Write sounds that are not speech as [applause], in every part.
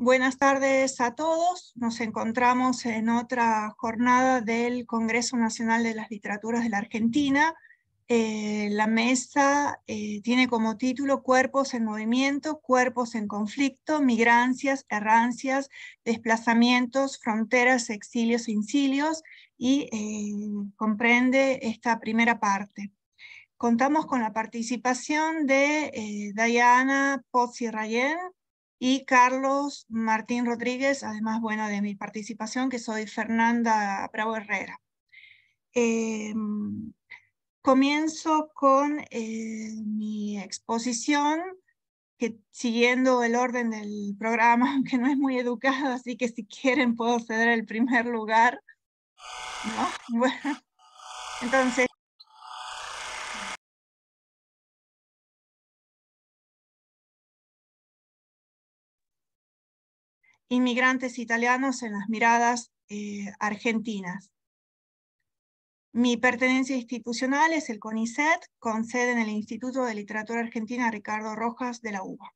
Buenas tardes a todos. Nos encontramos en otra jornada del Congreso Nacional de las Literaturas de la Argentina. Eh, la mesa eh, tiene como título Cuerpos en movimiento, cuerpos en conflicto, migrancias, errancias, desplazamientos, fronteras, exilios, e incilios y eh, comprende esta primera parte. Contamos con la participación de Diana Pozzi-Rayen, y Carlos Martín Rodríguez, además, bueno, de mi participación, que soy Fernanda Bravo Herrera. Em, comienzo con eh, mi exposición, que siguiendo el orden del programa, [laughs] aunque no es muy educado, así que si quieren puedo ceder el primer lugar. ¿no? [laughs] Bueno, entonces, inmigrantes italianos en las miradas eh, argentinas. Mi pertenencia institucional es el CONICET, con sede en el Instituto de Literatura Argentina Ricardo Rojas de la UBA.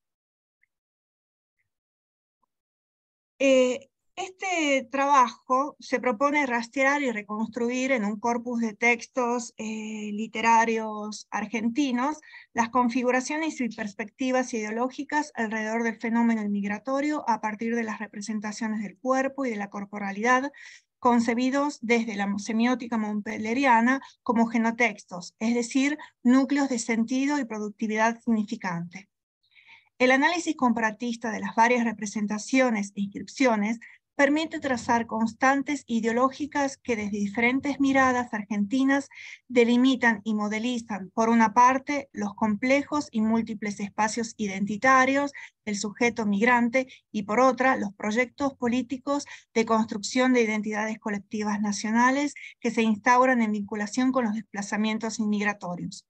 Eh, este trabajo se propone rastrear y reconstruir en un corpus de textos eh, literarios argentinos las configuraciones y perspectivas ideológicas alrededor del fenómeno inmigratorio a partir de las representaciones del cuerpo y de la corporalidad concebidos desde la semiótica montpelleriana como genotextos, es decir, núcleos de sentido y productividad significante. El análisis comparatista de las varias representaciones e inscripciones permite trazar constantes ideológicas que desde diferentes miradas argentinas delimitan y modelizan, por una parte, los complejos y múltiples espacios identitarios del sujeto migrante y por otra, los proyectos políticos de construcción de identidades colectivas nacionales que se instauran en vinculación con los desplazamientos inmigratorios.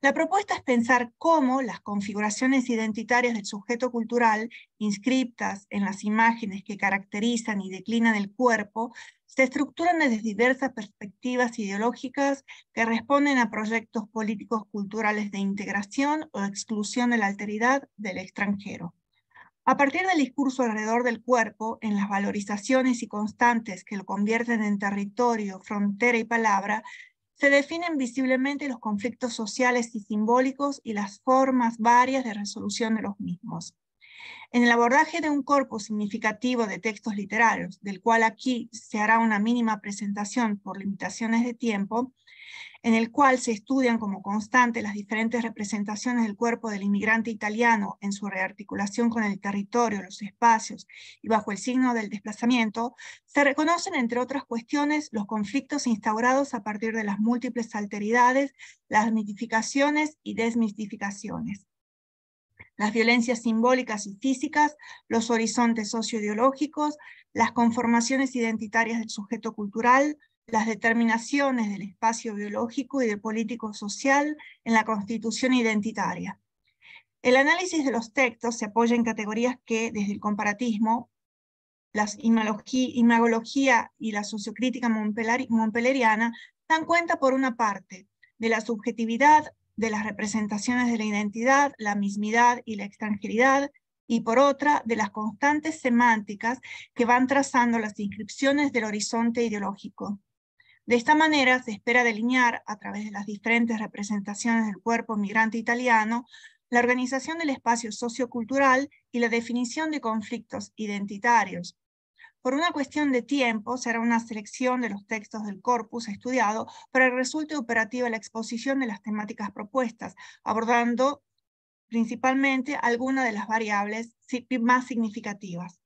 La propuesta es pensar cómo las configuraciones identitarias del sujeto cultural, inscriptas en las imágenes que caracterizan y declinan el cuerpo, se estructuran desde diversas perspectivas ideológicas que responden a proyectos políticos culturales de integración o exclusión de la alteridad del extranjero. A partir del discurso alrededor del cuerpo, en las valorizaciones y constantes que lo convierten en territorio, frontera y palabra, se definen visiblemente los conflictos sociales y simbólicos y las formas varias de resolución de los mismos. En el abordaje de un corpus significativo de textos literarios, del cual aquí se hará una mínima presentación por limitaciones de tiempo, en el cual se estudian como constante las diferentes representaciones del cuerpo del inmigrante italiano en su rearticulación con el territorio, los espacios y bajo el signo del desplazamiento, se reconocen, entre otras cuestiones, los conflictos instaurados a partir de las múltiples alteridades, las mitificaciones y desmitificaciones las violencias simbólicas y físicas, los horizontes socioideológicos, las conformaciones identitarias del sujeto cultural, las determinaciones del espacio biológico y de político-social en la constitución identitaria. El análisis de los textos se apoya en categorías que, desde el comparatismo, la imagología y la sociocrítica montpeleriana, dan cuenta, por una parte, de la subjetividad de las representaciones de la identidad, la mismidad y la extranjeridad, y por otra, de las constantes semánticas que van trazando las inscripciones del horizonte ideológico. De esta manera se espera delinear, a través de las diferentes representaciones del cuerpo migrante italiano, la organización del espacio sociocultural y la definición de conflictos identitarios. Por una cuestión de tiempo, será una selección de los textos del corpus estudiado para que resulte operativa la exposición de las temáticas propuestas, abordando principalmente algunas de las variables más significativas.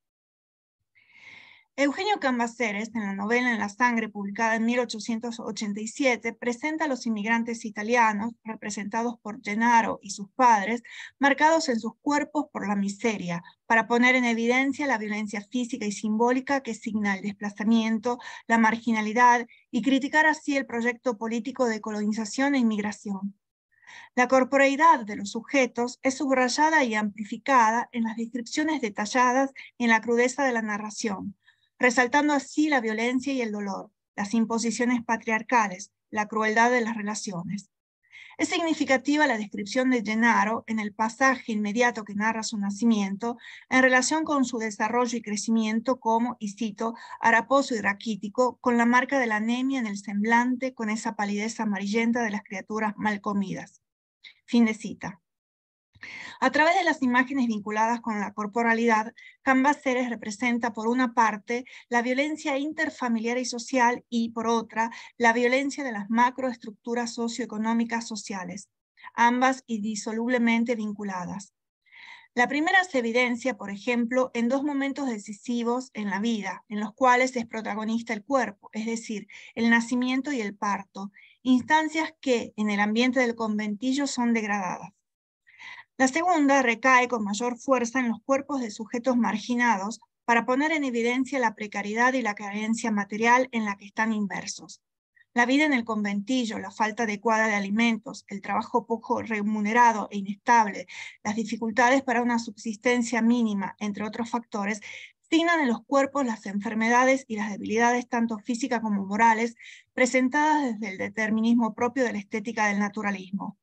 Eugenio Cambaceres, en la novela En la sangre, publicada en 1887, presenta a los inmigrantes italianos, representados por Gennaro y sus padres, marcados en sus cuerpos por la miseria, para poner en evidencia la violencia física y simbólica que signa el desplazamiento, la marginalidad y criticar así el proyecto político de colonización e inmigración. La corporeidad de los sujetos es subrayada y amplificada en las descripciones detalladas en la crudeza de la narración, resaltando así la violencia y el dolor, las imposiciones patriarcales, la crueldad de las relaciones. Es significativa la descripción de Gennaro en el pasaje inmediato que narra su nacimiento en relación con su desarrollo y crecimiento como, y cito, haraposo y raquítico, con la marca de la anemia en el semblante, con esa palidez amarillenta de las criaturas mal comidas. Fin de cita. A través de las imágenes vinculadas con la corporalidad, Canvas seres representa por una parte la violencia interfamiliar y social y por otra la violencia de las macroestructuras socioeconómicas sociales, ambas indisolublemente vinculadas. La primera se evidencia, por ejemplo, en dos momentos decisivos en la vida, en los cuales es protagonista el cuerpo, es decir, el nacimiento y el parto, instancias que en el ambiente del conventillo son degradadas. La segunda recae con mayor fuerza en los cuerpos de sujetos marginados para poner en evidencia la precariedad y la carencia material en la que están inversos. La vida en el conventillo, la falta adecuada de alimentos, el trabajo poco remunerado e inestable, las dificultades para una subsistencia mínima, entre otros factores, signan en los cuerpos las enfermedades y las debilidades tanto físicas como morales presentadas desde el determinismo propio de la estética del naturalismo.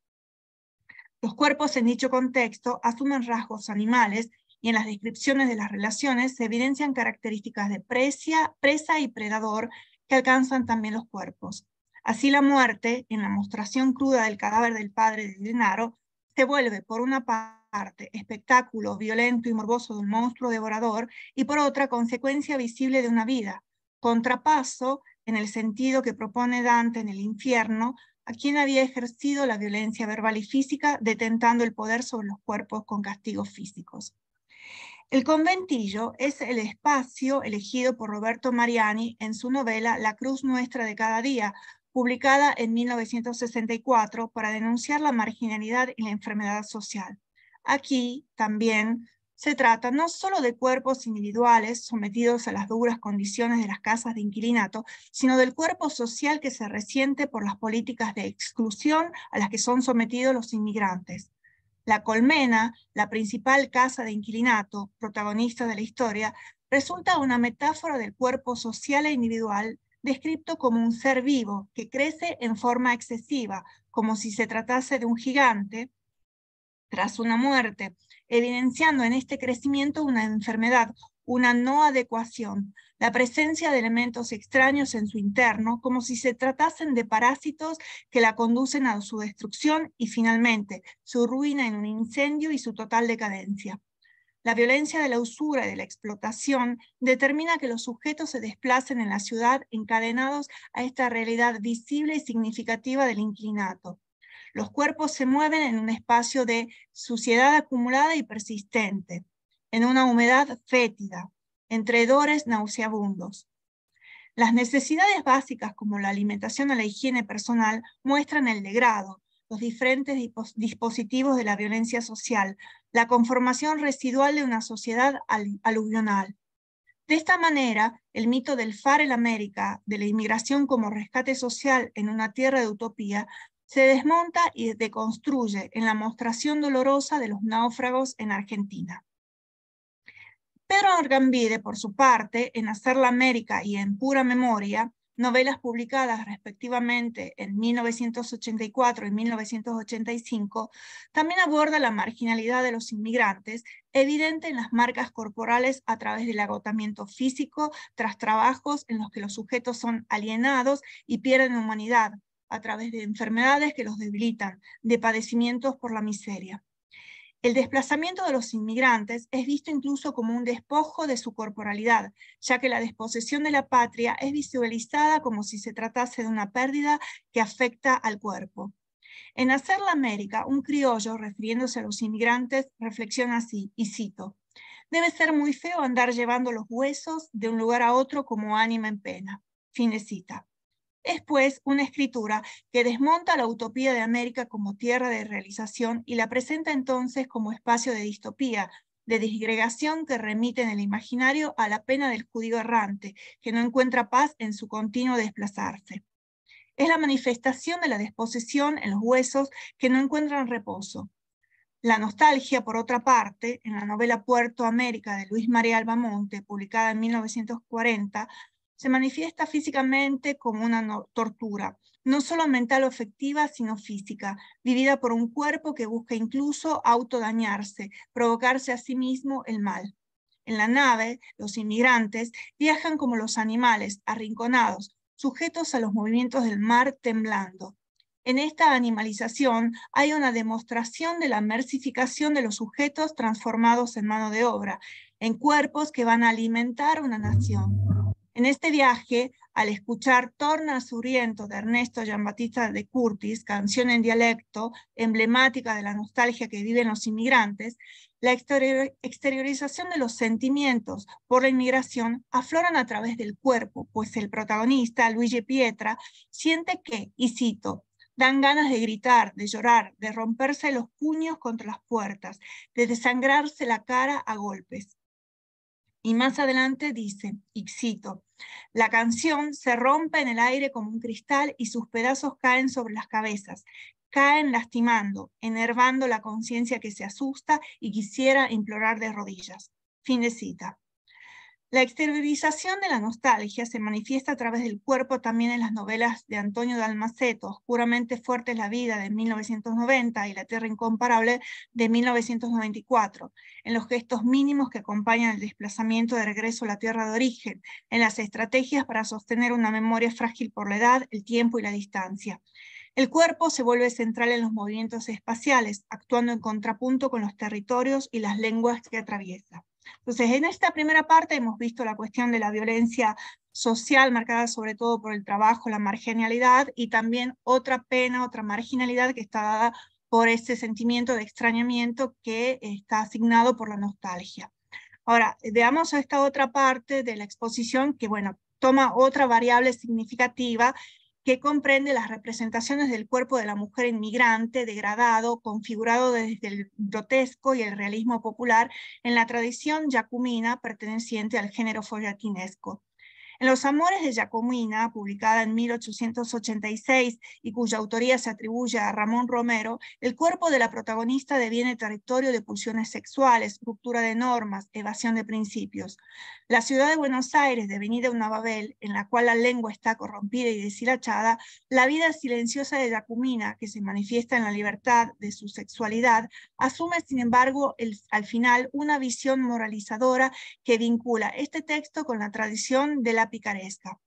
Los cuerpos en dicho contexto asumen rasgos animales y en las descripciones de las relaciones se evidencian características de presa y predador que alcanzan también los cuerpos. Así la muerte, en la mostración cruda del cadáver del padre de Dinaro, se vuelve por una parte espectáculo violento y morboso de un monstruo devorador y por otra consecuencia visible de una vida, contrapaso en el sentido que propone Dante en el infierno quien había ejercido la violencia verbal y física, detentando el poder sobre los cuerpos con castigos físicos. El conventillo es el espacio elegido por Roberto Mariani en su novela La Cruz Nuestra de cada día, publicada en 1964 para denunciar la marginalidad y la enfermedad social. Aquí también se trata no solo de cuerpos individuales sometidos a las duras condiciones de las casas de inquilinato, sino del cuerpo social que se resiente por las políticas de exclusión a las que son sometidos los inmigrantes. La colmena, la principal casa de inquilinato, protagonista de la historia, resulta una metáfora del cuerpo social e individual descrito como un ser vivo que crece en forma excesiva, como si se tratase de un gigante, tras una muerte, evidenciando en este crecimiento una enfermedad, una no adecuación, la presencia de elementos extraños en su interno, como si se tratasen de parásitos que la conducen a su destrucción y finalmente su ruina en un incendio y su total decadencia. La violencia de la usura y de la explotación determina que los sujetos se desplacen en la ciudad encadenados a esta realidad visible y significativa del inclinato. Los cuerpos se mueven en un espacio de suciedad acumulada y persistente, en una humedad fétida, entre dores nauseabundos. Las necesidades básicas como la alimentación o la higiene personal muestran el degrado, los diferentes dispositivos de la violencia social, la conformación residual de una sociedad aluvional. De esta manera, el mito del Far el América, de la inmigración como rescate social en una tierra de utopía, se desmonta y deconstruye en la mostración dolorosa de los náufragos en Argentina. Pedro Argambide, por su parte, en Hacer la América y en Pura Memoria, novelas publicadas respectivamente en 1984 y 1985, también aborda la marginalidad de los inmigrantes, evidente en las marcas corporales a través del agotamiento físico tras trabajos en los que los sujetos son alienados y pierden humanidad, a través de enfermedades que los debilitan, de padecimientos por la miseria. El desplazamiento de los inmigrantes es visto incluso como un despojo de su corporalidad, ya que la desposesión de la patria es visualizada como si se tratase de una pérdida que afecta al cuerpo. En Hacer la América, un criollo, refiriéndose a los inmigrantes, reflexiona así, y cito, Debe ser muy feo andar llevando los huesos de un lugar a otro como ánima en pena. Fin de cita es pues una escritura que desmonta la utopía de América como tierra de realización y la presenta entonces como espacio de distopía, de disgregación que remite en el imaginario a la pena del judío errante, que no encuentra paz en su continuo desplazarse. Es la manifestación de la desposesión en los huesos que no encuentran reposo. La nostalgia, por otra parte, en la novela Puerto América de Luis María Albamonte, publicada en 1940, se manifiesta físicamente como una tortura, no solo mental o efectiva, sino física, vivida por un cuerpo que busca incluso autodañarse, provocarse a sí mismo el mal. En la nave, los inmigrantes viajan como los animales, arrinconados, sujetos a los movimientos del mar temblando. En esta animalización hay una demostración de la mercificación de los sujetos transformados en mano de obra, en cuerpos que van a alimentar una nación. En este viaje, al escuchar Torna riento de Ernesto Giambattista de Curtis, canción en dialecto emblemática de la nostalgia que viven los inmigrantes, la exteriorización de los sentimientos por la inmigración afloran a través del cuerpo, pues el protagonista, Luigi Pietra, siente que, y cito, dan ganas de gritar, de llorar, de romperse los puños contra las puertas, de desangrarse la cara a golpes. Y más adelante dice, y la canción se rompe en el aire como un cristal y sus pedazos caen sobre las cabezas, caen lastimando, enervando la conciencia que se asusta y quisiera implorar de rodillas. Fin de cita. La exteriorización de la nostalgia se manifiesta a través del cuerpo también en las novelas de Antonio Dalmaceto, Oscuramente fuerte es la vida de 1990 y La Tierra Incomparable de 1994, en los gestos mínimos que acompañan el desplazamiento de regreso a la tierra de origen, en las estrategias para sostener una memoria frágil por la edad, el tiempo y la distancia. El cuerpo se vuelve central en los movimientos espaciales, actuando en contrapunto con los territorios y las lenguas que atraviesa. Entonces, en esta primera parte hemos visto la cuestión de la violencia social marcada sobre todo por el trabajo, la marginalidad y también otra pena, otra marginalidad que está dada por ese sentimiento de extrañamiento que está asignado por la nostalgia. Ahora, veamos esta otra parte de la exposición que, bueno, toma otra variable significativa que comprende las representaciones del cuerpo de la mujer inmigrante, degradado, configurado desde el grotesco y el realismo popular en la tradición yacumina perteneciente al género follatinesco. En Los Amores de Giacomina, publicada en 1886 y cuya autoría se atribuye a Ramón Romero, el cuerpo de la protagonista deviene territorio de pulsiones sexuales, ruptura de normas, evasión de principios. La ciudad de Buenos Aires, devenida una Babel, en la cual la lengua está corrompida y deshilachada, la vida silenciosa de Giacomina, que se manifiesta en la libertad de su sexualidad, asume, sin embargo, al final una visión moralizadora que vincula este texto con la tradición de la picaresca.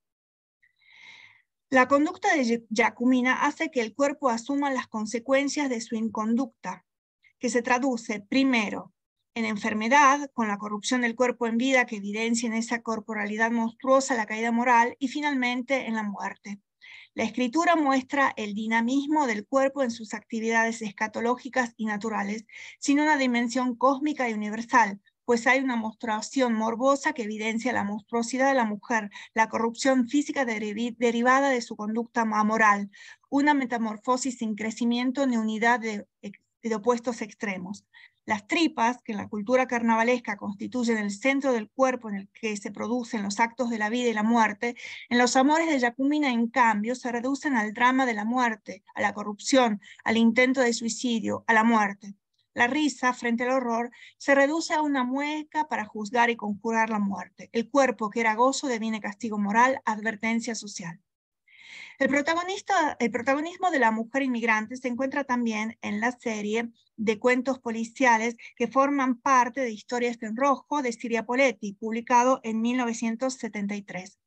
La conducta de Yacumina hace que el cuerpo asuma las consecuencias de su inconducta, que se traduce primero en enfermedad, con la corrupción del cuerpo en vida que evidencia en esa corporalidad monstruosa la caída moral, y finalmente en la muerte. La escritura muestra el dinamismo del cuerpo en sus actividades escatológicas y naturales, sin una dimensión cósmica y universal, pues hay una mostración morbosa que evidencia la monstruosidad de la mujer, la corrupción física derivada de su conducta amoral, una metamorfosis sin crecimiento ni unidad de, de opuestos extremos. Las tripas, que en la cultura carnavalesca constituyen el centro del cuerpo en el que se producen los actos de la vida y la muerte, en los amores de Yacumina, en cambio, se reducen al drama de la muerte, a la corrupción, al intento de suicidio, a la muerte. La risa frente al horror se reduce a una mueca para juzgar y conjurar la muerte. El cuerpo que era gozo deviene castigo moral, advertencia social. El, el protagonismo de la mujer inmigrante se encuentra también en la serie de cuentos policiales que forman parte de Historias en Rojo de Siria Poletti, publicado en 1973.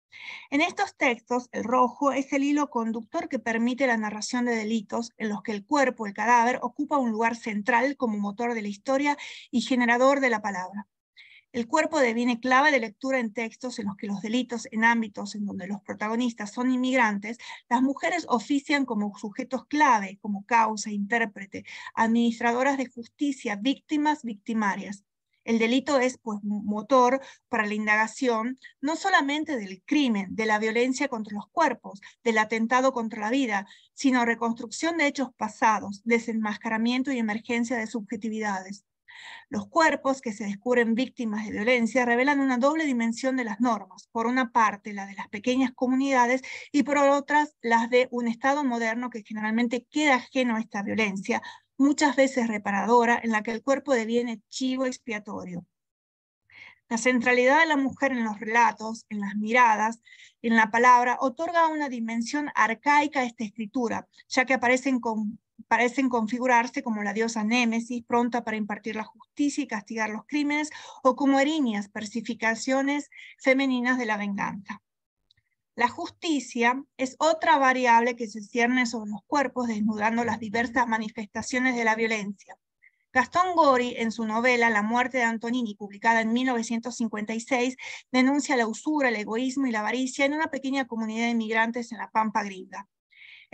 En estos textos, el rojo es el hilo conductor que permite la narración de delitos en los que el cuerpo, el cadáver, ocupa un lugar central como motor de la historia y generador de la palabra. El cuerpo deviene clave de lectura en textos en los que los delitos en ámbitos en donde los protagonistas son inmigrantes, las mujeres ofician como sujetos clave, como causa, intérprete, administradoras de justicia, víctimas, victimarias. El delito es pues, motor para la indagación no solamente del crimen, de la violencia contra los cuerpos, del atentado contra la vida, sino reconstrucción de hechos pasados, desenmascaramiento y emergencia de subjetividades. Los cuerpos que se descubren víctimas de violencia revelan una doble dimensión de las normas, por una parte la de las pequeñas comunidades y por otras las de un Estado moderno que generalmente queda ajeno a esta violencia, muchas veces reparadora, en la que el cuerpo deviene chivo expiatorio. La centralidad de la mujer en los relatos, en las miradas, en la palabra, otorga una dimensión arcaica a esta escritura, ya que aparecen con parecen configurarse como la diosa Némesis, pronta para impartir la justicia y castigar los crímenes, o como erinias, persificaciones femeninas de la venganza. La justicia es otra variable que se cierne sobre los cuerpos, desnudando las diversas manifestaciones de la violencia. Gastón Gori, en su novela La muerte de Antonini, publicada en 1956, denuncia la usura, el egoísmo y la avaricia en una pequeña comunidad de inmigrantes en la Pampa Gringa.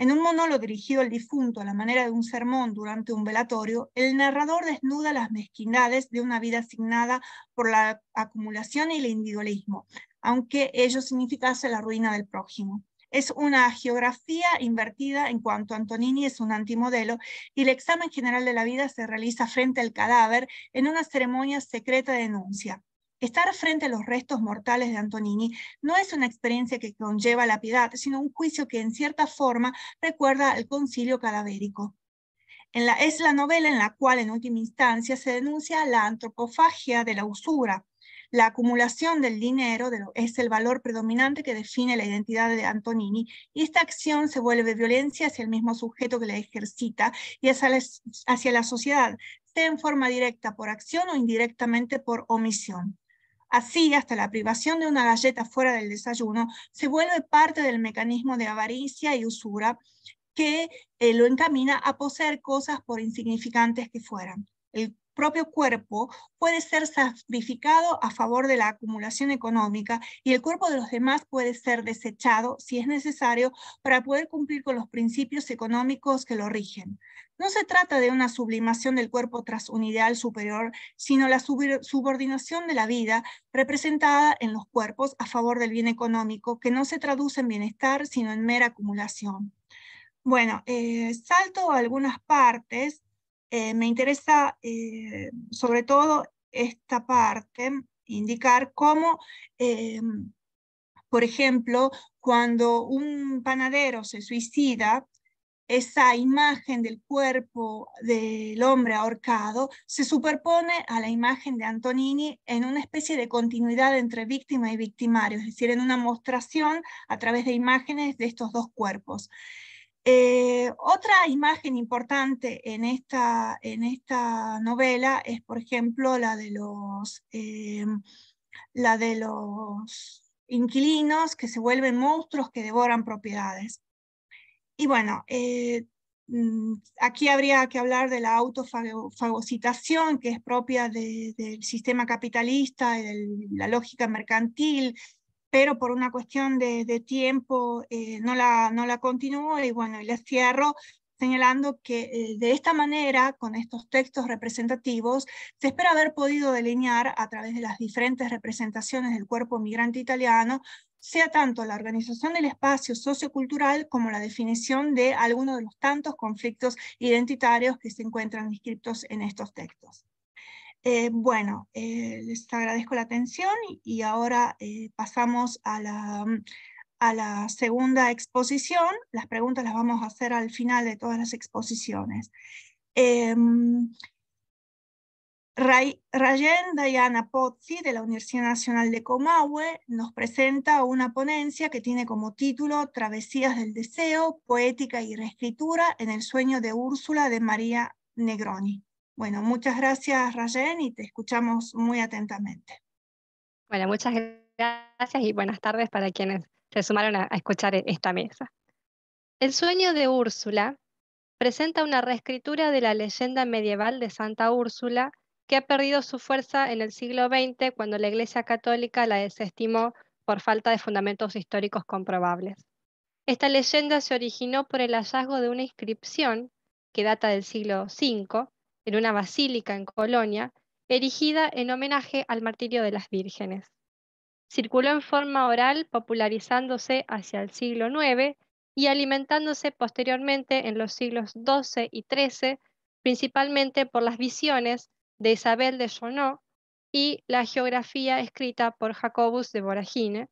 En un monólogo dirigido al difunto a la manera de un sermón durante un velatorio, el narrador desnuda las mezquindades de una vida asignada por la acumulación y el individualismo, aunque ello significase la ruina del prójimo. Es una geografía invertida en cuanto Antonini es un antimodelo y el examen general de la vida se realiza frente al cadáver en una ceremonia secreta de denuncia. Estar frente a los restos mortales de Antonini no es una experiencia que conlleva la piedad, sino un juicio que en cierta forma recuerda al concilio cadavérico. En la, es la novela en la cual, en última instancia, se denuncia la antropofagia de la usura. La acumulación del dinero es el valor predominante que define la identidad de Antonini y esta acción se vuelve violencia hacia el mismo sujeto que la ejercita y hacia la sociedad, sea en forma directa por acción o indirectamente por omisión. Así, hasta la privación de una galleta fuera del desayuno se vuelve parte del mecanismo de avaricia y usura que eh, lo encamina a poseer cosas por insignificantes que fueran propio cuerpo puede ser sacrificado a favor de la acumulación económica y el cuerpo de los demás puede ser desechado si es necesario para poder cumplir con los principios económicos que lo rigen. No se trata de una sublimación del cuerpo tras un ideal superior, sino la subordinación de la vida representada en los cuerpos a favor del bien económico, que no se traduce en bienestar, sino en mera acumulación. Bueno, eh, salto algunas partes eh, me interesa eh, sobre todo esta parte, indicar cómo, eh, por ejemplo, cuando un panadero se suicida, esa imagen del cuerpo del hombre ahorcado se superpone a la imagen de Antonini en una especie de continuidad entre víctima y victimario, es decir, en una mostración a través de imágenes de estos dos cuerpos. Eh, otra imagen importante en esta, en esta, novela es, por ejemplo, la de los, eh, la de los inquilinos que se vuelven monstruos que devoran propiedades. Y bueno, eh, mm, aquí habría que hablar de la autofagocitación que es propia del sistema capitalista y de la lógica mercantil pero por una cuestión de, tiempo eh, no, la, no la continúo y bueno, y les cierro señalando que eh, de esta manera, con estos textos representativos, se espera haber podido delinear a través de las diferentes representaciones del cuerpo migrante italiano sea tanto la organización del espacio sociocultural como la definición de algunos de los tantos conflictos identitarios que se encuentran inscritos en estos textos. Eh, bueno, eh, les agradezco la atención y ahora eh, pasamos mm, a la, segunda exposición. Las preguntas las vamos a hacer al final de todas las exposiciones. Mm, Rayen Diana Pozzi de la Universidad Nacional de Comahue nos presenta una ponencia que tiene como título Travesías del Deseo, Poética y Reescritura en el Sueño de Úrsula de María Negroni. Bueno, muchas gracias Rayen y te escuchamos muy atentamente. Bueno, muchas gracias y buenas tardes para quienes se sumaron a, a escuchar e, esta mesa. El sueño de Úrsula presenta una reescritura de la leyenda medieval de Santa Úrsula que ha perdido su fuerza en el siglo XX cuando la Iglesia Católica la desestimó por falta de fundamentos históricos comprobables. Esta leyenda se originó por el hallazgo de una inscripción que data del siglo V en una basílica en Colonia, erigida en homenaje al martirio de las vírgenes. Circuló en forma oral, popularizándose hacia el siglo IX y alimentándose posteriormente en los siglos XII y XIII, principalmente por las visiones de Isabel de Jonó y la geografía escrita por Jacobus de Boragine.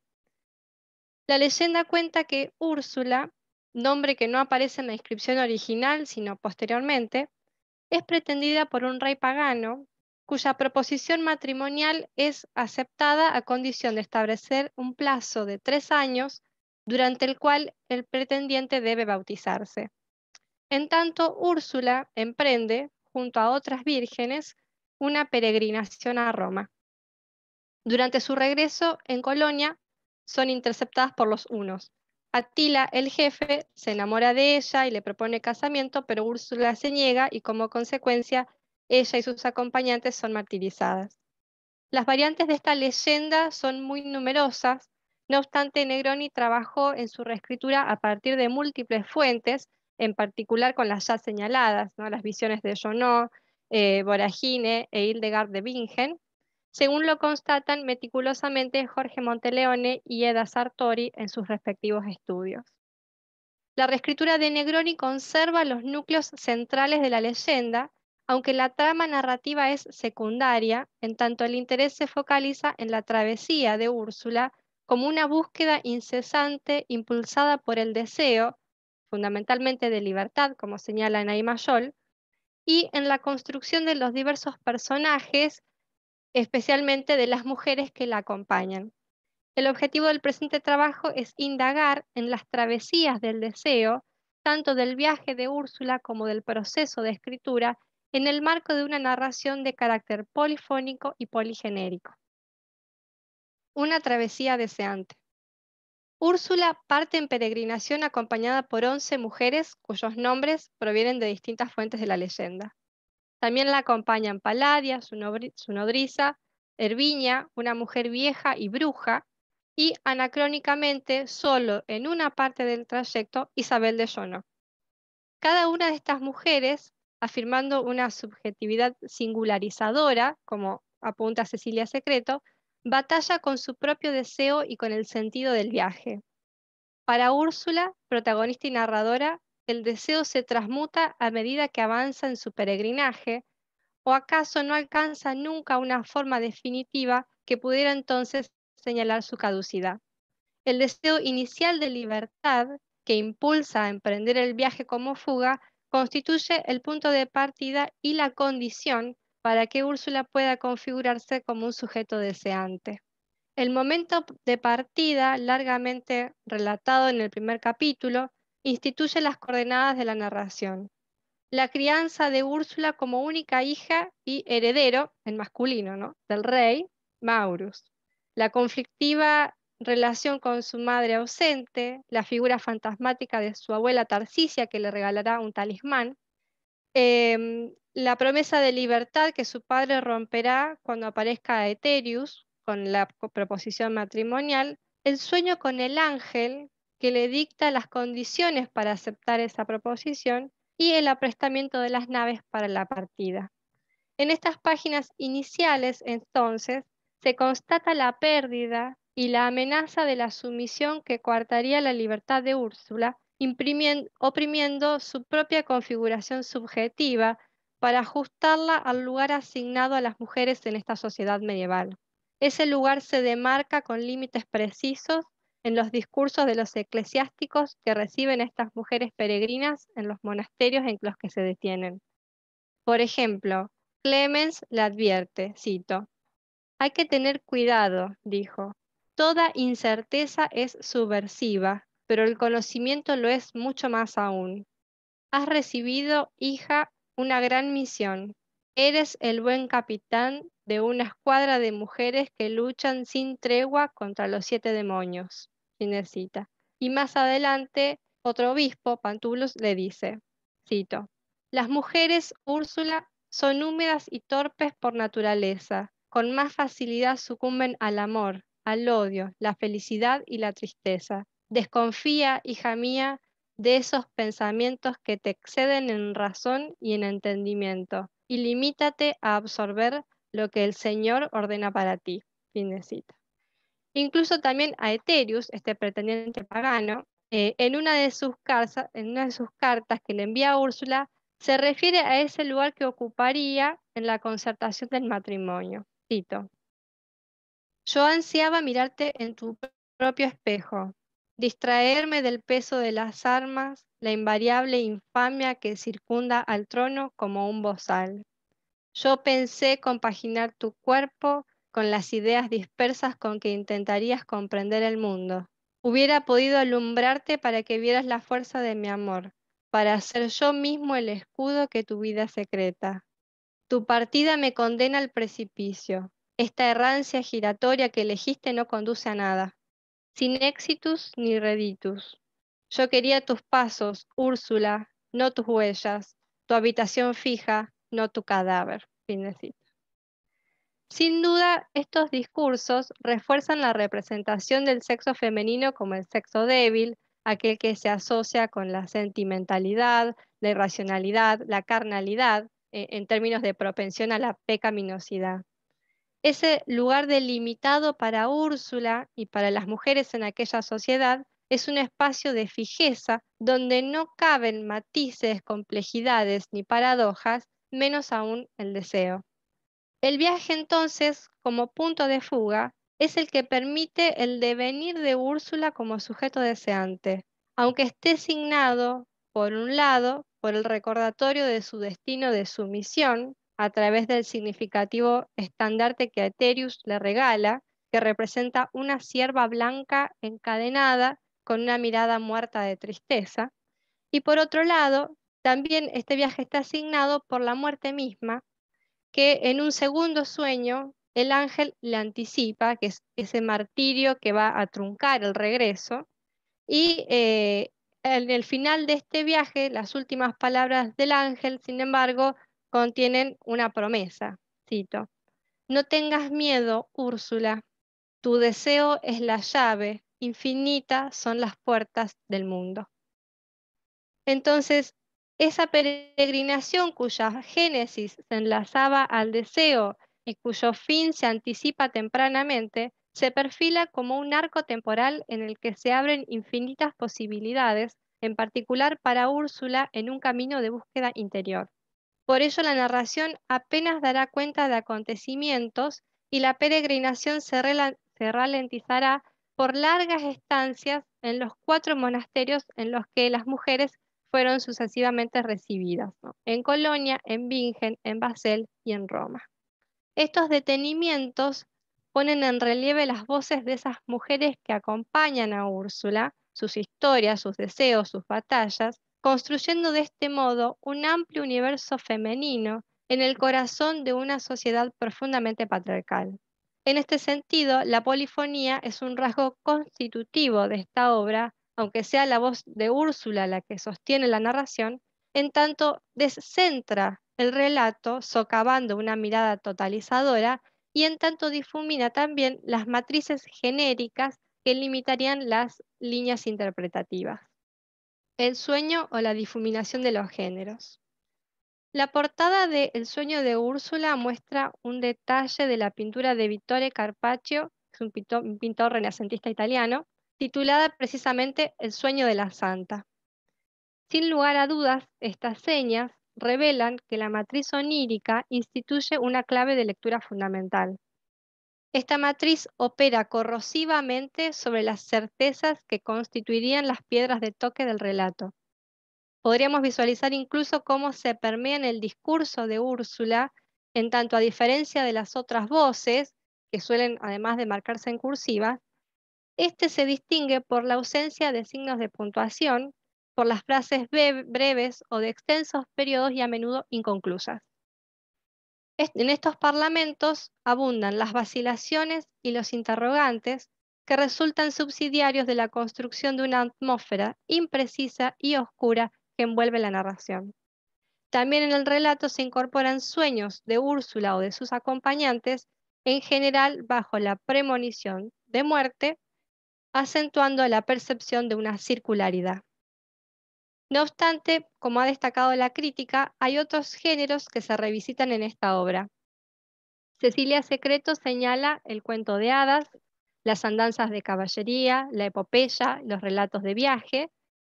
La leyenda cuenta que Úrsula, nombre que no aparece en la inscripción original, sino posteriormente, es pretendida por un rey pagano cuya proposición matrimonial es aceptada a condición de establecer un plazo de tres años durante el cual el pretendiente debe bautizarse. En tanto, Úrsula emprende, junto a otras vírgenes, una peregrinación a Roma. Durante su regreso en Colonia, son interceptadas por los unos. Atila, el jefe, se enamora de ella y le propone casamiento, pero Úrsula se niega y como consecuencia ella y sus acompañantes son martirizadas. Las variantes de esta leyenda son muy numerosas, no obstante Negroni trabajó en su reescritura a partir de múltiples fuentes, en particular con las ya señaladas, las visiones de Jonó, Boragine eh, e Hildegard de Bingen, según lo constatan meticulosamente Jorge Monteleone y Eda Sartori en sus respectivos estudios. La reescritura de Negroni conserva los núcleos centrales de la leyenda, aunque la trama narrativa es secundaria, en tanto el interés se focaliza en la travesía de Úrsula como una búsqueda incesante impulsada por el deseo, fundamentalmente de libertad, como señala Naima Yol, y en la construcción de los diversos personajes especialmente de las mujeres que la acompañan. El objetivo del presente trabajo es indagar en las travesías del deseo, tanto del viaje de Úrsula como del proceso de escritura, en el marco de una narración de carácter polifónico y poligenérico. Una travesía deseante. Úrsula parte en peregrinación acompañada por 11 mujeres cuyos nombres provienen de distintas fuentes de la leyenda. También la acompañan Paladia, su, nodriza, Erviña, una mujer vieja y bruja, y anacrónicamente, solo en una parte del trayecto, Isabel de Llono. Cada una de estas mujeres, afirmando una subjetividad singularizadora, como apunta Cecilia Secreto, batalla con su propio deseo y con el sentido del viaje. Para Úrsula, protagonista y narradora, el deseo se transmuta a medida que avanza en su peregrinaje, o acaso no alcanza nunca una forma definitiva que pudiera entonces señalar su caducidad. El deseo inicial de libertad que impulsa a emprender el viaje como fuga constituye el punto de partida y la condición para que Úrsula pueda configurarse como un sujeto deseante. El momento de partida, largamente relatado en el primer capítulo, instituye las coordenadas de la narración. La crianza de Úrsula como única hija y heredero, en masculino, del rey, Maurus. La conflictiva relación con su madre ausente, la figura fantasmática de su abuela Tarcisia que le regalará un talismán, em, la promesa de libertad que su padre romperá cuando aparezca Eterius con la proposición matrimonial, el sueño con el ángel que le dicta las condiciones para aceptar esa proposición y el aprestamiento de las naves para la partida. En estas páginas iniciales, entonces, se constata la pérdida y la amenaza de la sumisión que coartaría la libertad de Úrsula, oprimiendo su propia configuración subjetiva para ajustarla al lugar asignado a las mujeres en esta sociedad medieval. Ese lugar se demarca con límites precisos en los discursos de los eclesiásticos que reciben estas mujeres peregrinas en los monasterios en los que se detienen. Por ejemplo, Clemens le advierte, cito, Hay que tener cuidado, dijo, toda incerteza es subversiva, pero el conocimiento lo es mucho más aún. Has recibido, hija, una gran misión. Eres el buen capitán de una escuadra de mujeres que luchan sin tregua contra los siete demonios. Y más adelante, otro obispo, Pantulus, le dice, cito, Las mujeres, Úrsula, son húmedas y torpes por naturaleza, con más facilidad sucumben al amor, al odio, la felicidad y la tristeza. Desconfía, hija mía, de esos pensamientos que te exceden en razón y en entendimiento, y limítate a absorber lo que el Señor ordena para ti. Fin de cita. Incluso también a Eterius, este pretendiente pagano, eh, en, una de sus en una de sus cartas que le envía Úrsula, se refiere a ese lugar que ocuparía en la concertación del matrimonio. Cito. Yo ansiaba mirarte en tu propio espejo, distraerme del peso de las armas, la invariable infamia que circunda al trono como un bozal. Yo pensé compaginar tu cuerpo con las ideas dispersas con que intentarías comprender el mundo. Hubiera podido alumbrarte para que vieras la fuerza de mi amor, para ser yo mismo el escudo que tu vida secreta. Tu partida me condena al precipicio. Esta errancia giratoria que elegiste no conduce a nada, sin éxitos ni reditus. Yo quería tus pasos, Úrsula, no tus huellas, tu habitación fija, no tu cadáver. Fin de sin duda, estos discursos refuerzan la representación del sexo femenino como el sexo débil, aquel que se asocia con la sentimentalidad, la irracionalidad, la carnalidad, eh, en términos de propensión a la pecaminosidad. Ese lugar delimitado para Úrsula y para las mujeres en aquella sociedad es un espacio de fijeza donde no caben matices, complejidades ni paradojas, menos aún el deseo. El viaje entonces, como punto de fuga, es el que permite el devenir de Úrsula como sujeto deseante, aunque esté signado, por un lado, por el recordatorio de su destino de sumisión a través del significativo estandarte que Aetherius le regala, que representa una sierva blanca encadenada con una mirada muerta de tristeza, y por otro lado, también este viaje está asignado por la muerte misma, que en un segundo sueño el ángel le anticipa que es ese martirio que va a truncar el regreso y eh, en el final de este viaje las últimas palabras del ángel, sin embargo, contienen una promesa, cito, no tengas miedo, Úrsula, tu deseo es la llave, infinitas son las puertas del mundo. Entonces, esa peregrinación cuya génesis se enlazaba al deseo y cuyo fin se anticipa tempranamente, se perfila como un arco temporal en el que se abren infinitas posibilidades, en particular para Úrsula en un camino de búsqueda interior. Por ello la narración apenas dará cuenta de acontecimientos y la peregrinación se, se ralentizará por largas estancias en los cuatro monasterios en los que las mujeres fueron sucesivamente recibidas en Colonia, en Vingen, en Basel y en Roma. Estos detenimientos ponen en relieve las voces de esas mujeres que acompañan a Úrsula, sus historias, sus deseos, sus batallas, construyendo de este modo un amplio universo femenino en el corazón de una sociedad profundamente patriarcal. En este sentido, la polifonía es un rasgo constitutivo de esta obra aunque sea la voz de Úrsula la que sostiene la narración, en tanto descentra el relato socavando una mirada totalizadora y en tanto difumina también las matrices genéricas que limitarían las líneas interpretativas. El sueño o la difuminación de los géneros. La portada de El sueño de Úrsula muestra un detalle de la pintura de Vittore Carpaccio, un pintor renacentista italiano, titulada precisamente El sueño de la santa. Sin lugar a dudas, estas señas revelan que la matriz onírica instituye una clave de lectura fundamental. Esta matriz opera corrosivamente sobre las certezas que constituirían las piedras de toque del relato. Podríamos visualizar incluso cómo se permea en el discurso de Úrsula, en tanto a diferencia de las otras voces, que suelen, además de marcarse en cursiva, este se distingue por la ausencia de signos de puntuación, por las frases breves o de extensos periodos y a menudo inconclusas. En estos parlamentos abundan las vacilaciones y los interrogantes que resultan subsidiarios de la construcción de una atmósfera imprecisa y oscura que envuelve la narración. También en el relato se incorporan sueños de Úrsula o de sus acompañantes, en general bajo la premonición de muerte acentuando la percepción de una circularidad. No obstante, como ha destacado la crítica, hay otros géneros que se revisitan en esta obra. Cecilia Secreto señala el cuento de hadas, las andanzas de caballería, la epopeya, los relatos de viaje.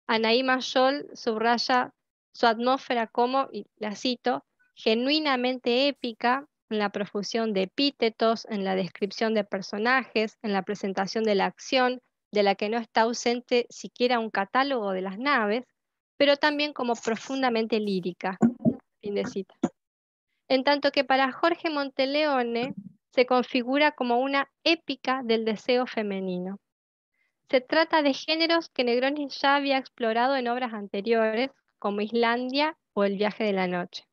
Anaí Mayol subraya su atmósfera como, y la cito, genuinamente épica, en la profusión de epítetos, en la descripción de personajes, en la presentación de la acción, de la que no está ausente siquiera un catálogo de las naves, pero también como profundamente lírica. En tanto que para Jorge Monteleone se configura como una épica del deseo femenino. Se trata de géneros que Negroni ya había explorado en obras anteriores, como Islandia o El viaje de la noche.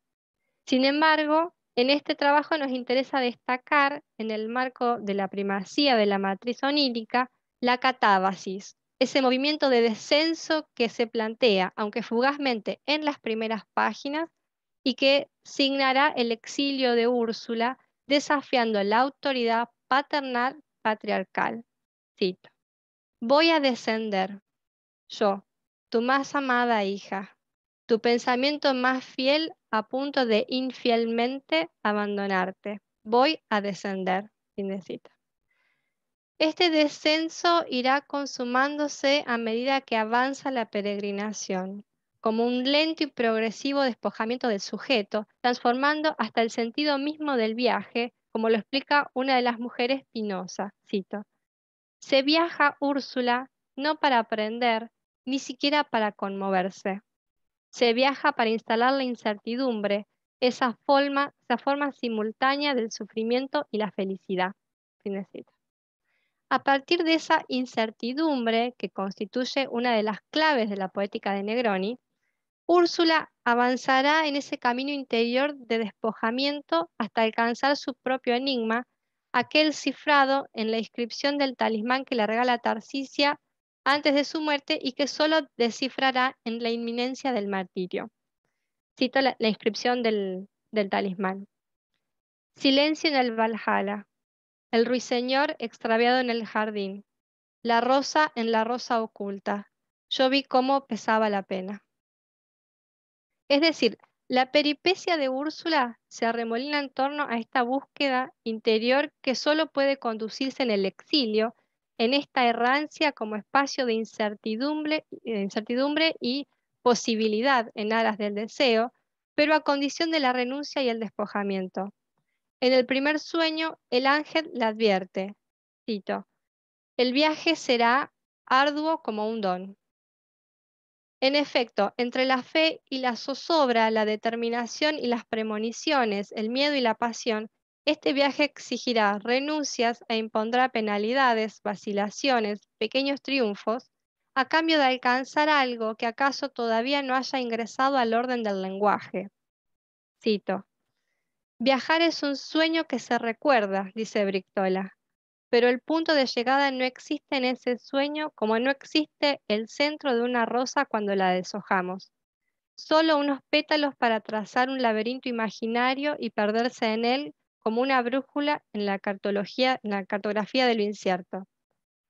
Sin embargo, en este trabajo nos interesa destacar, en el marco de la primacía de la matriz onírica, la catábasis, ese movimiento de descenso que se plantea, aunque fugazmente, en las primeras páginas y que signará el exilio de Úrsula, desafiando la autoridad paternal patriarcal. Cito. Voy a descender, yo, tu más amada hija, tu pensamiento más fiel a punto de infielmente abandonarte. Voy a descender, fin Este descenso irá consumándose a medida que avanza la peregrinación, como un lento y progresivo despojamiento del sujeto, transformando hasta el sentido mismo del viaje, como lo explica una de las mujeres Pinoza, cito. Se viaja, Úrsula, no para aprender, ni siquiera para conmoverse. Se viaja para instalar la incertidumbre, esa forma, simultánea del sufrimiento y la felicidad. A partir de esa incertidumbre, que constituye una de las claves de la poética de Negroni, Úrsula avanzará en ese camino interior de despojamiento hasta alcanzar su propio enigma, aquel cifrado en la inscripción del talismán que le regala Tarsicia antes de su muerte y que solo descifrará en la inminencia del martirio. Cito la, inscripción del, del talismán. Silencio en el Valhalla, el ruiseñor extraviado en el jardín, la rosa en la rosa oculta. Yo vi cómo pesaba la pena. Es decir, la peripecia de Úrsula se arremolina en torno a esta búsqueda interior que solo puede conducirse en el exilio en esta errancia como espacio de incertidumbre, eh, incertidumbre y posibilidad en alas del deseo, pero a condición de la renuncia y el despojamiento. En el primer sueño, el ángel le advierte, cito, el viaje será arduo como un don. En efecto, entre la fe y la zozobra, la determinación y las premoniciones, el miedo y la pasión, este viaje exigirá renuncias e impondrá penalidades, vacilaciones, pequeños triunfos, a cambio de alcanzar algo que acaso todavía no haya ingresado al orden del lenguaje. Cito. Viajar es un sueño que se recuerda, dice Brictola, pero el punto de llegada no existe en ese sueño como no existe el centro de una rosa cuando la deshojamos. Solo unos pétalos para trazar un laberinto imaginario y perderse en él como una brújula en la, cartografía de lo incierto.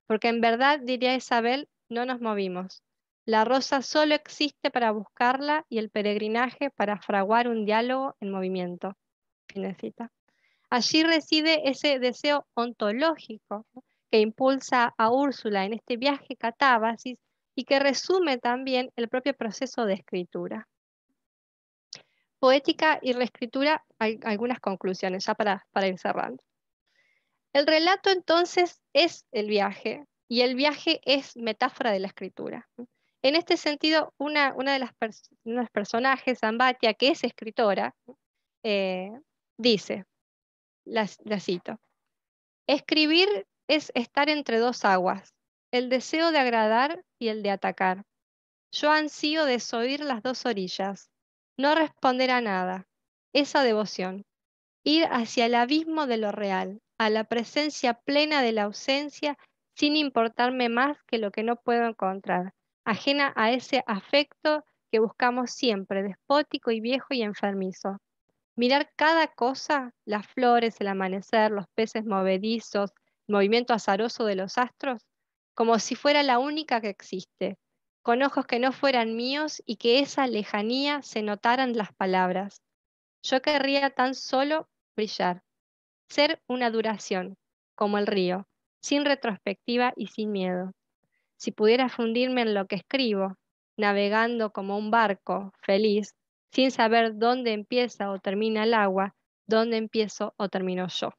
Porque en verdad, diría Isabel, no nos movimos. La rosa solo existe para buscarla y el peregrinaje para fraguar un diálogo en movimiento. Allí reside ese deseo ontológico que impulsa a Úrsula en este viaje catábasis y que resume también el propio proceso de escritura poética y reescritura, algunas conclusiones ya para, para El relato entonces es el viaje y el viaje es metáfora de la escritura. En este sentido, una, de las personajes, Zambatia, que es escritora, eh, dice, la cito, escribir es estar entre dos aguas, el deseo de agradar y el de atacar. Yo ansío desoír las dos orillas, no responder a nada, esa devoción, ir hacia el abismo de lo real, a la presencia plena de la ausencia, sin importarme más que lo que no puedo encontrar, ajena a ese afecto que buscamos siempre, despótico y viejo y enfermizo. Mirar cada cosa, las flores, el amanecer, los peces movedizos, movimiento azaroso de los astros, como si fuera la única que existe, con ojos que no fueran míos y que esa lejanía se notaran las palabras. Yo querría tan solo brillar, ser una duración, como el río, sin retrospectiva y sin miedo. Si pudiera fundirme en lo que escribo, navegando como un barco, feliz, sin saber dónde empieza o termina el agua, dónde empiezo o termino yo.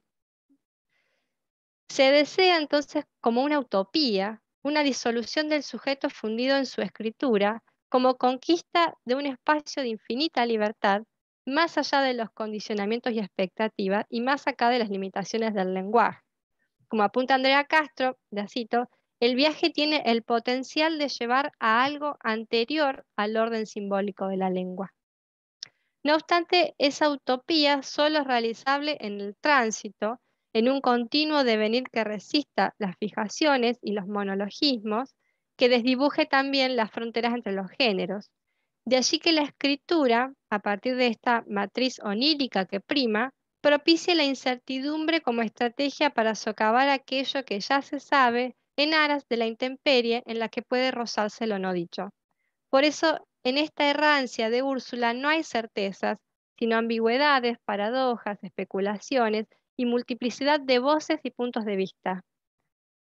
Se desea entonces como una utopía una disolución del sujeto fundido en su escritura como conquista de un espacio de infinita libertad, más allá de los condicionamientos y expectativas y más acá de las limitaciones del lenguaje. Como apunta Andrea Castro, la el viaje tiene el potencial de llevar a algo anterior al orden simbólico de la lengua. No obstante, esa utopía solo es realizable en el tránsito, en un continuo devenir que resista las fijaciones y los monologismos, que desdibuje también las fronteras entre los géneros. De allí que la escritura, a partir de esta matriz onírica que prima, propicie la incertidumbre como estrategia para socavar aquello que ya se sabe en aras de la intemperie en la que puede rozarse lo no dicho. Por eso, en esta errancia de Úrsula no hay certezas, sino ambigüedades, paradojas, especulaciones y multiplicidad de voces y puntos de vista.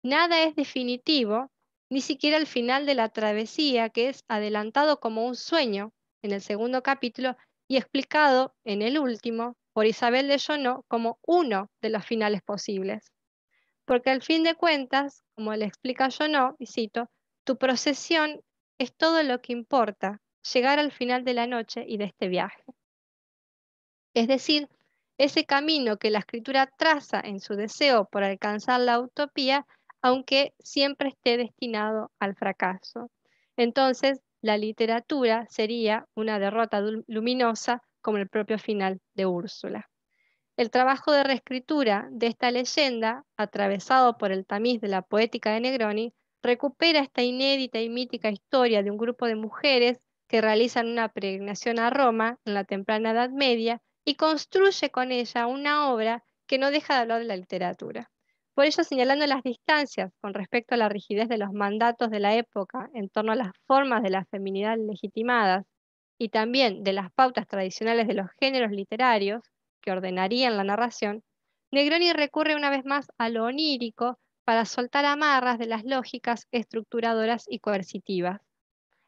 Nada es definitivo, ni siquiera el final de la travesía, que es adelantado como un sueño en el segundo capítulo y explicado en el último por Isabel de Jonó como uno de los finales posibles. Porque al fin de cuentas, como le explica Jonó, y cito, tu procesión es todo lo que importa, llegar al final de la noche y de este viaje. Es decir, ese camino que la escritura traza en su deseo por alcanzar la utopía, aunque siempre esté destinado al fracaso. Entonces, la literatura sería una derrota luminosa como el propio final de Úrsula. El trabajo de reescritura de esta leyenda, atravesado por el tamiz de la poética de Negroni, recupera esta inédita y mítica historia de un grupo de mujeres que realizan una peregrinación a Roma en la temprana Edad Media y construye con ella una obra que no deja de hablar de la literatura. Por ello, señalando las distancias con respecto a la rigidez de los mandatos de la época en torno a las formas de la feminidad legitimadas y también de las pautas tradicionales de los géneros literarios que ordenarían la narración, Negroni recurre una vez más a lo onírico para soltar amarras de las lógicas estructuradoras y coercitivas.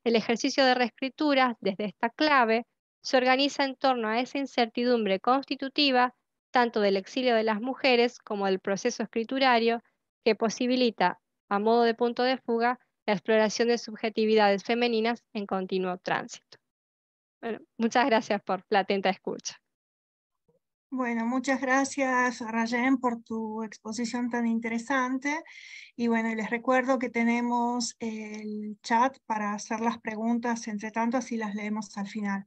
El ejercicio de reescritura desde esta clave se organiza en torno a esa incertidumbre constitutiva, tanto del exilio de las mujeres como del proceso escriturario, que posibilita, a modo de punto de fuga, la exploración de subjetividades femeninas en continuo tránsito. Bueno, muchas gracias por la atenta escucha. Bueno, muchas gracias Rayen por tu exposición tan interesante. Y bueno, les recuerdo que tenemos el chat para hacer las preguntas, entre tanto, así las leemos al final.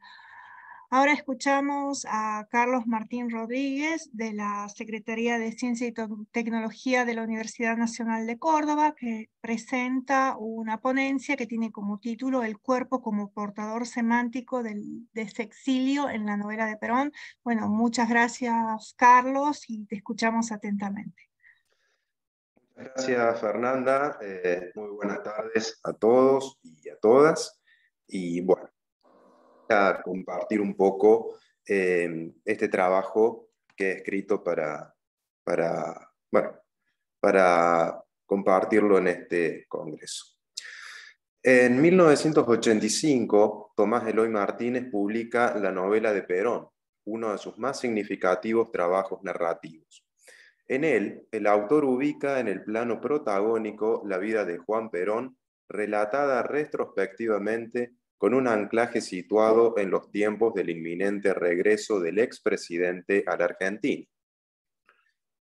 Ahora escuchamos a Carlos Martín Rodríguez de la Secretaría de Ciencia y Tecnología de la Universidad Nacional de Córdoba, que presenta una ponencia que tiene como título El cuerpo como portador semántico del desexilio en la novela de Perón. Bueno, muchas gracias Carlos y te escuchamos atentamente. Gracias Fernanda, eh, muy buenas tardes a todos y a todas. Y bueno, a compartir un poco eh, este trabajo que he escrito para, para, para compartirlo en este congreso. En 1985, Tomás Eloy Martínez publica la novela de Perón, uno de sus más significativos trabajos narrativos. En él, el autor ubica en el plano protagónico la vida de Juan Perón, relatada retrospectivamente con un anclaje situado en los tiempos del inminente regreso del expresidente a la Argentina.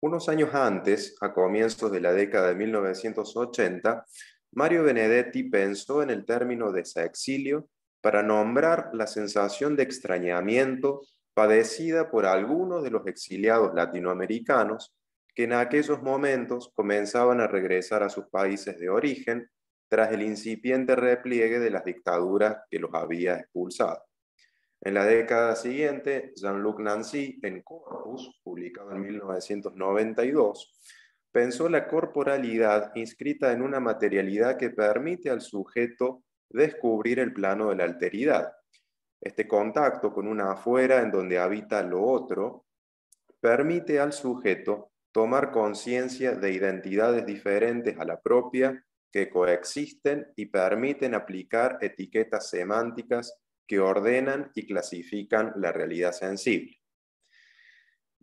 Unos años antes, a comienzos de la década de 1980, Mario Benedetti pensó en el término de exilio para nombrar la sensación de extrañamiento padecida por algunos de los exiliados latinoamericanos que en aquellos momentos comenzaban a regresar a sus países de origen tras el incipiente repliegue de las dictaduras que los había expulsado. En la década siguiente, Jean-Luc Nancy, en Corpus, publicado en 1992, pensó la corporalidad inscrita en una materialidad que permite al sujeto descubrir el plano de la alteridad. Este contacto con una afuera en donde habita lo otro permite al sujeto tomar conciencia de identidades diferentes a la propia que coexisten y permiten aplicar etiquetas semánticas que ordenan y clasifican la realidad sensible.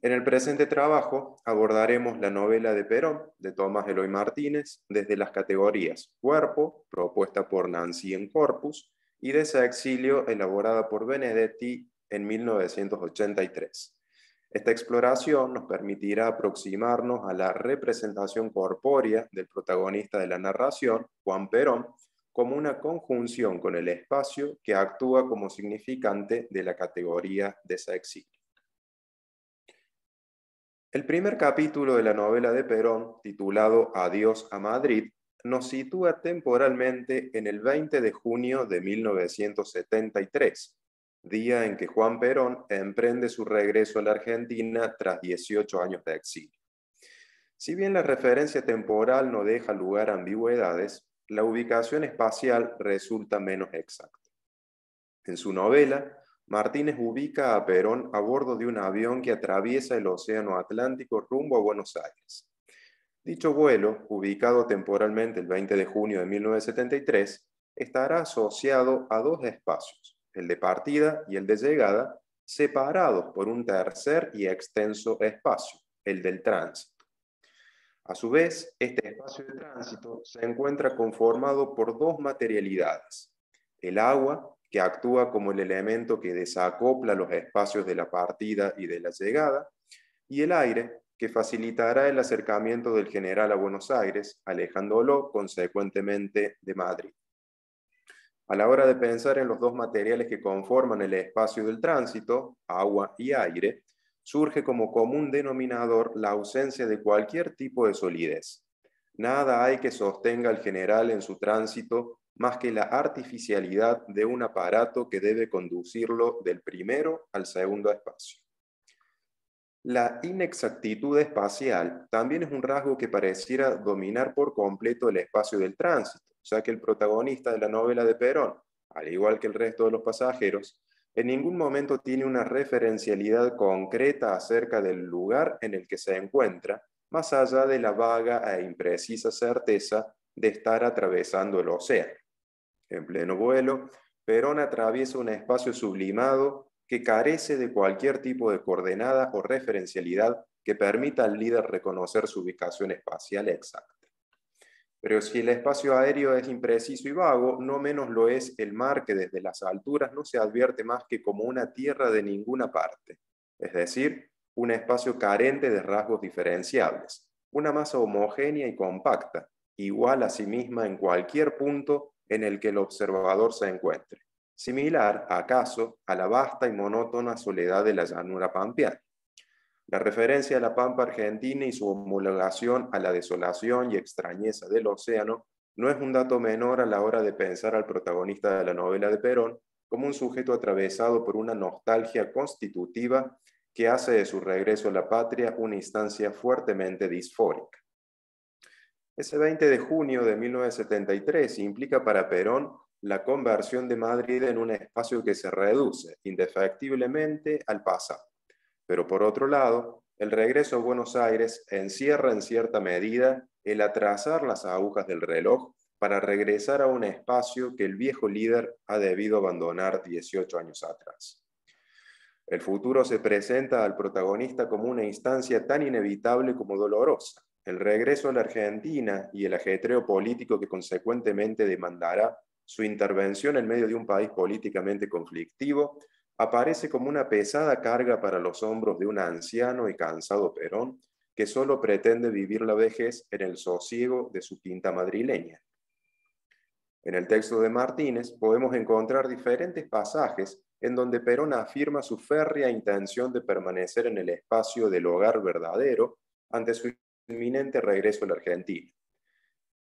En el presente trabajo abordaremos la novela de Perón de Tomás Eloy Martínez desde las categorías cuerpo, propuesta por Nancy en Corpus, y Exilio elaborada por Benedetti en 1983. Esta exploración nos permitirá aproximarnos a la representación corpórea del protagonista de la narración, Juan Perón, como una conjunción con el espacio que actúa como significante de la categoría de sexismo. El primer capítulo de la novela de Perón, titulado Adiós a Madrid, nos sitúa temporalmente en el 20 de junio de 1973, día en que Juan Perón emprende su regreso a la Argentina tras 18 años de exilio. Si bien la referencia temporal no deja lugar a ambigüedades, la ubicación espacial resulta menos exacta. En su novela, Martínez ubica a Perón a bordo de un avión que atraviesa el Océano Atlántico rumbo a Buenos Aires. Dicho vuelo, ubicado temporalmente el 20 de junio de 1973, estará asociado a dos espacios el de partida y el de llegada, separados por un tercer y extenso espacio, el del tránsito. A su vez, este espacio de tránsito se encuentra conformado por dos materialidades. El agua, que actúa como el elemento que desacopla los espacios de la partida y de la llegada, y el aire, que facilitará el acercamiento del general a Buenos Aires, alejándolo consecuentemente de Madrid. A la hora de pensar en los dos materiales que conforman el espacio del tránsito, agua y aire, surge como común denominador la ausencia de cualquier tipo de solidez. Nada hay que sostenga al general en su tránsito más que la artificialidad de un aparato que debe conducirlo del primero al segundo espacio. La inexactitud espacial también es un rasgo que pareciera dominar por completo el espacio del tránsito o que el protagonista de la novela de Perón, al igual que el resto de los pasajeros, en ningún momento tiene una referencialidad concreta acerca del lugar en el que se encuentra, más allá de la vaga e imprecisa certeza de estar atravesando el océano. En pleno vuelo, Perón atraviesa un espacio sublimado que carece de cualquier tipo de coordenada o referencialidad que permita al líder reconocer su ubicación espacial exacta. Pero si el espacio aéreo es impreciso y vago, no menos lo es el mar que desde las alturas no se advierte más que como una tierra de ninguna parte, es decir, un espacio carente de rasgos diferenciables, una masa homogénea y compacta, igual a sí misma en cualquier punto en el que el observador se encuentre, similar, acaso, a la vasta y monótona soledad de la llanura pampeana. La referencia a la pampa argentina y su homologación a la desolación y extrañeza del océano no es un dato menor a la hora de pensar al protagonista de la novela de Perón como un sujeto atravesado por una nostalgia constitutiva que hace de su regreso a la patria una instancia fuertemente disfórica. Ese 20 de junio de 1973 implica para Perón la conversión de Madrid en un espacio que se reduce indefectiblemente al pasado. Pero por otro lado, el regreso a Buenos Aires encierra en cierta medida el atrasar las agujas del reloj para regresar a un espacio que el viejo líder ha debido abandonar 18 años atrás. El futuro se presenta al protagonista como una instancia tan inevitable como dolorosa. El regreso a la Argentina y el ajetreo político que consecuentemente demandará su intervención en medio de un país políticamente conflictivo aparece como una pesada carga para los hombros de un anciano y cansado Perón que solo pretende vivir la vejez en el sosiego de su quinta madrileña. En el texto de Martínez podemos encontrar diferentes pasajes en donde Perón afirma su férrea intención de permanecer en el espacio del hogar verdadero ante su inminente regreso a la Argentina.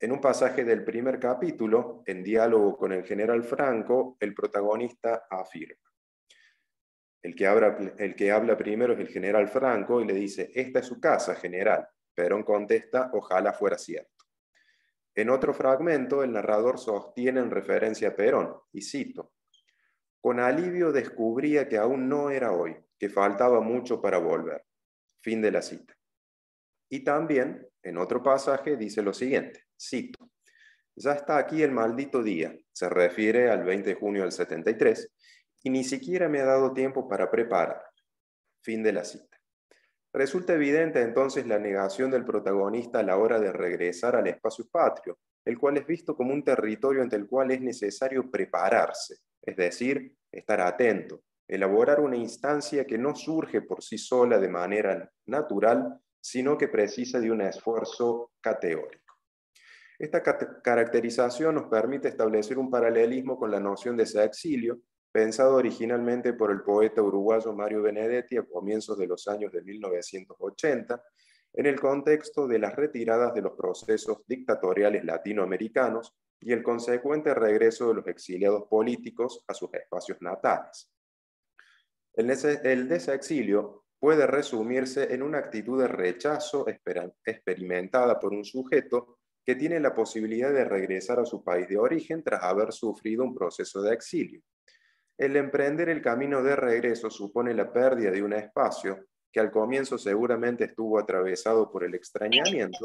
En un pasaje del primer capítulo, en diálogo con el general Franco, el protagonista afirma, el que, habla, primero es el general Franco y le dice, esta es su casa, general. Perón contesta, ojalá fuera cierto. En otro fragmento, el narrador sostiene en referencia a Perón, y cito, con alivio descubría que aún no era hoy, que faltaba mucho para volver. Fin de la cita. Y también, en otro pasaje, dice lo siguiente, cito, ya está aquí el maldito día, se refiere al 20 de junio del 73, y ni siquiera me ha dado tiempo para preparar. Fin de la cita. Resulta evidente entonces la negación del protagonista a la hora de regresar al espacio patrio, el cual es visto como un territorio ante el cual es necesario prepararse, es decir, estar atento, elaborar una instancia que no surge por sí sola de manera natural, sino que precisa de un esfuerzo categórico. Esta caracterización nos permite establecer un paralelismo con la noción de ese exilio, Pensado originalmente por el poeta uruguayo Mario Benedetti a comienzos de los años de 1980, en el contexto de las retiradas de los procesos dictatoriales latinoamericanos y el consecuente regreso de los exiliados políticos a sus espacios natales. El desexilio puede resumirse en una actitud de rechazo experimentada por un sujeto que tiene la posibilidad de regresar a su país de origen tras haber sufrido un proceso de exilio, el emprender el camino de regreso supone la pérdida de un espacio que al comienzo seguramente estuvo atravesado por el extrañamiento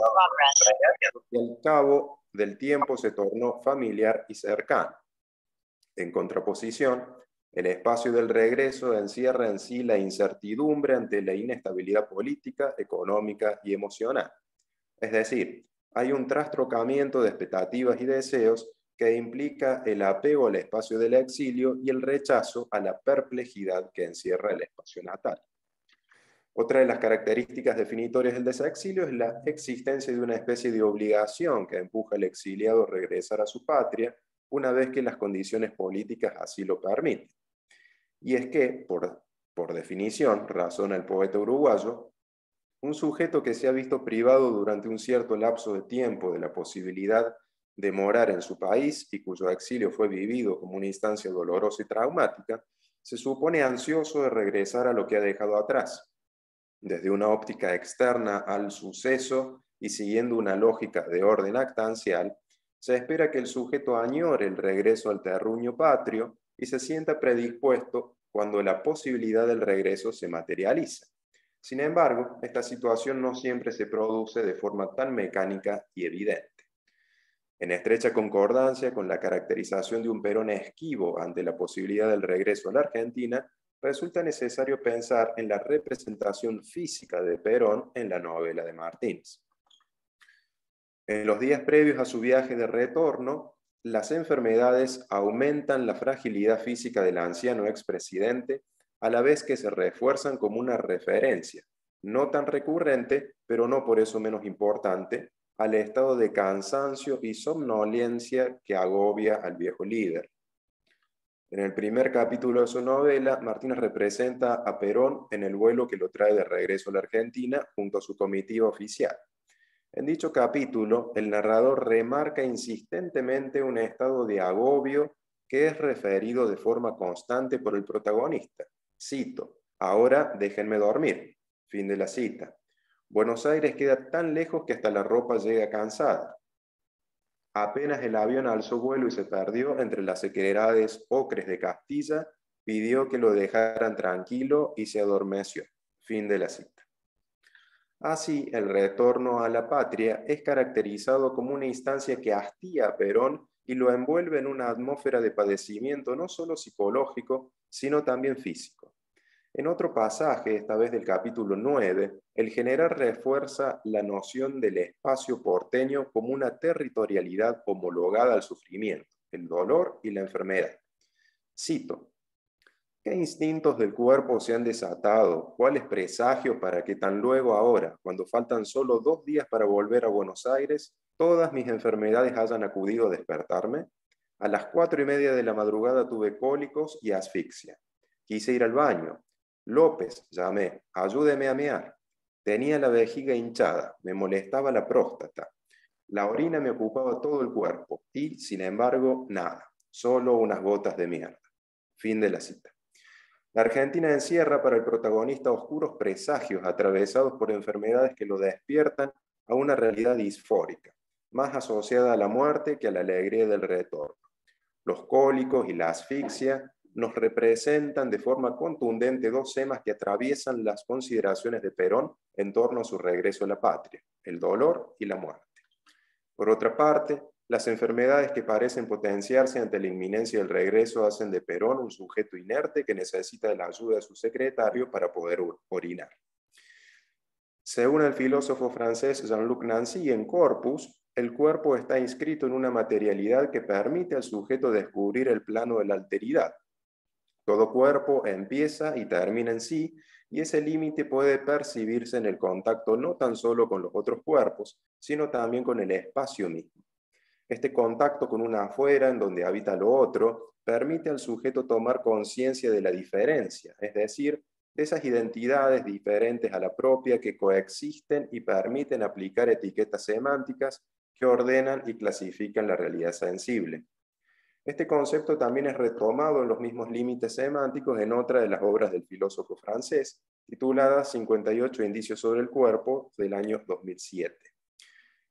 y al cabo del tiempo se tornó familiar y cercano. En contraposición, el espacio del regreso encierra en sí la incertidumbre ante la inestabilidad política, económica y emocional. Es decir, hay un trastrocamiento de expectativas y deseos que implica el apego al espacio del exilio y el rechazo a la perplejidad que encierra el espacio natal. Otra de las características definitorias del desexilio es la existencia de una especie de obligación que empuja al exiliado a regresar a su patria una vez que las condiciones políticas así lo permiten. Y es que, por, por definición, razona el poeta uruguayo, un sujeto que se ha visto privado durante un cierto lapso de tiempo de la posibilidad de morar en su país y cuyo exilio fue vivido como una instancia dolorosa y traumática, se supone ansioso de regresar a lo que ha dejado atrás, desde una óptica externa al suceso y siguiendo una lógica de orden actancial, se espera que el sujeto añore el regreso al terruño patrio y se sienta predispuesto cuando la posibilidad del regreso se materializa. Sin embargo, esta situación no siempre se produce de forma tan mecánica y evidente en estrecha concordancia con la caracterización de un Perón esquivo ante la posibilidad del regreso a la Argentina, resulta necesario pensar en la representación física de Perón en la novela de Martínez. En los días previos a su viaje de retorno, las enfermedades aumentan la fragilidad física del anciano expresidente a la vez que se refuerzan como una referencia, no tan recurrente, pero no por eso menos importante, al estado de cansancio y somnolencia que agobia al viejo líder. En el primer capítulo de su novela, Martínez representa a Perón en el vuelo que lo trae de regreso a la Argentina junto a su comitiva oficial. En dicho capítulo, el narrador remarca insistentemente un estado de agobio que es referido de forma constante por el protagonista. Cito, ahora déjenme dormir. Fin de la cita. Buenos Aires queda tan lejos que hasta la ropa llega cansada. Apenas el avión alzó vuelo y se perdió entre las sequedades ocres de Castilla, pidió que lo dejaran tranquilo y se adormeció. Fin de la cita. Así, el retorno a la patria es caracterizado como una instancia que hastía a Perón y lo envuelve en una atmósfera de padecimiento no solo psicológico, sino también físico. En otro pasaje, esta vez del capítulo 9, el general refuerza la noción del espacio porteño como una territorialidad homologada al sufrimiento, el dolor y la enfermedad. Cito, ¿Qué instintos del cuerpo se han desatado? ¿Cuáles presagio para que tan luego ahora, cuando faltan solo dos días para volver a Buenos Aires, todas mis enfermedades hayan acudido a despertarme? A las cuatro y media de la madrugada tuve cólicos y asfixia. Quise ir al baño, López, llamé, ayúdeme a mear. Tenía la vejiga hinchada, me molestaba la próstata. La orina me ocupaba todo el cuerpo y, sin embargo, nada, solo unas gotas de mierda. Fin de la cita. La Argentina encierra para el protagonista oscuros presagios atravesados por enfermedades que lo despiertan a una realidad disfórica, más asociada a la muerte que a la alegría del retorno. Los cólicos y la asfixia, nos representan de forma contundente dos temas que atraviesan las consideraciones de Perón en torno a su regreso a la patria, el dolor y la muerte. Por otra parte, las enfermedades que parecen potenciarse ante la inminencia del regreso hacen de Perón un sujeto inerte que necesita la ayuda de su secretario para poder orinar. Según el filósofo francés Jean-Luc Nancy, en Corpus, el cuerpo está inscrito en una materialidad que permite al sujeto descubrir el plano de la alteridad, todo cuerpo empieza y termina en sí, y ese límite puede percibirse en el contacto no tan solo con los otros cuerpos, sino también con el espacio mismo. Este contacto con una afuera en donde habita lo otro permite al sujeto tomar conciencia de la diferencia, es decir, de esas identidades diferentes a la propia que coexisten y permiten aplicar etiquetas semánticas que ordenan y clasifican la realidad sensible. Este concepto también es retomado en los mismos límites semánticos en otra de las obras del filósofo francés, titulada 58 indicios sobre el cuerpo, del año 2007.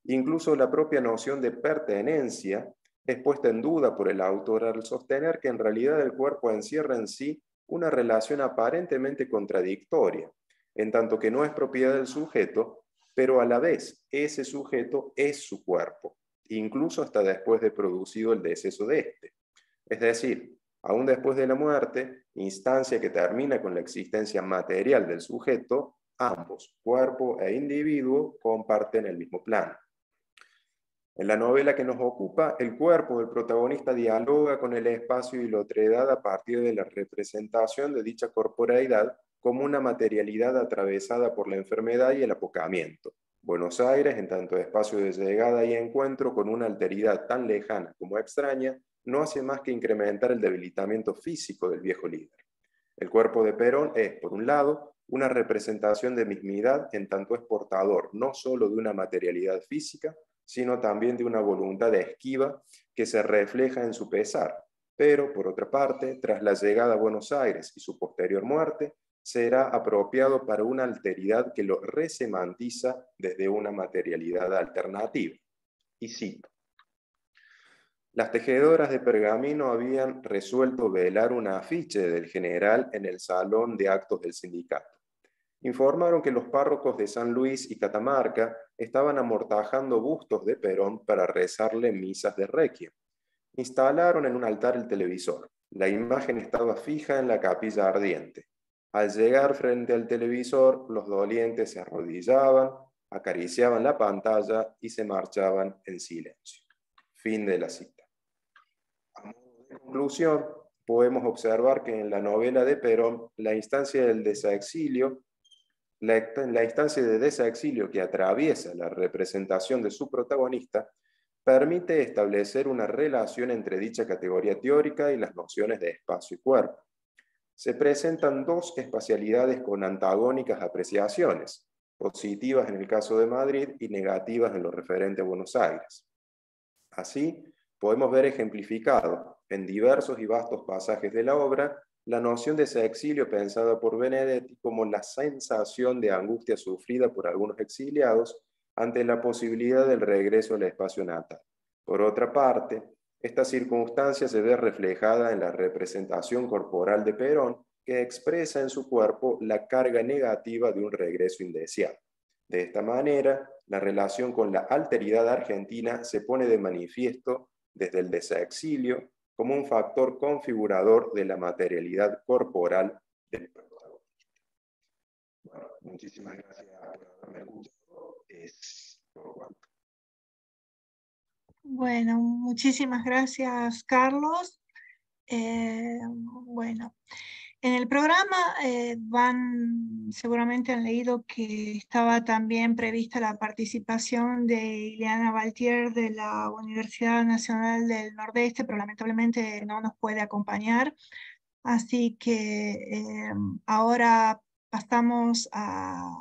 Incluso la propia noción de pertenencia es puesta en duda por el autor al sostener que en realidad el cuerpo encierra en sí una relación aparentemente contradictoria, en tanto que no es propiedad del sujeto, pero a la vez ese sujeto es su cuerpo incluso hasta después de producido el deceso de éste. Es decir, aún después de la muerte, instancia que termina con la existencia material del sujeto, ambos, cuerpo e individuo, comparten el mismo plano. En la novela que nos ocupa, el cuerpo del protagonista dialoga con el espacio y la otredad a partir de la representación de dicha corporalidad como una materialidad atravesada por la enfermedad y el apocamiento. Buenos Aires, en tanto espacio de llegada y encuentro con una alteridad tan lejana como extraña, no hace más que incrementar el debilitamiento físico del viejo líder. El cuerpo de Perón es, por un lado, una representación de mismidad en tanto es portador no solo de una materialidad física, sino también de una voluntad de esquiva que se refleja en su pesar. Pero, por otra parte, tras la llegada a Buenos Aires y su posterior muerte, será apropiado para una alteridad que lo resemantiza desde una materialidad alternativa. Y sí, Las tejedoras de pergamino habían resuelto velar un afiche del general en el salón de actos del sindicato. Informaron que los párrocos de San Luis y Catamarca estaban amortajando bustos de Perón para rezarle misas de requiem. Instalaron en un altar el televisor. La imagen estaba fija en la capilla ardiente. Al llegar frente al televisor, los dolientes se arrodillaban, acariciaban la pantalla y se marchaban en silencio. Fin de la cita. A modo de conclusión, podemos observar que en la novela de Perón, la instancia del la instancia de desexilio que atraviesa la representación de su protagonista, permite establecer una relación entre dicha categoría teórica y las nociones de espacio y cuerpo se presentan dos espacialidades con antagónicas apreciaciones, positivas en el caso de Madrid y negativas en lo referente a Buenos Aires. Así, podemos ver ejemplificado en diversos y vastos pasajes de la obra la noción de ese exilio pensada por Benedetti como la sensación de angustia sufrida por algunos exiliados ante la posibilidad del regreso al espacio natal. Por otra parte, esta circunstancia se ve reflejada en la representación corporal de Perón, que expresa en su cuerpo la carga negativa de un regreso indeseado. De esta manera, la relación con la alteridad argentina se pone de manifiesto desde el desexilio como un factor configurador de la materialidad corporal del protagonista. muchísimas gracias por bueno, muchísimas gracias, Carlos. Eh, bueno, en el programa eh, van, seguramente han leído que estaba también prevista la participación de Ileana Valtier de la Universidad Nacional del Nordeste, pero lamentablemente no nos puede acompañar. Así que eh, ahora pasamos al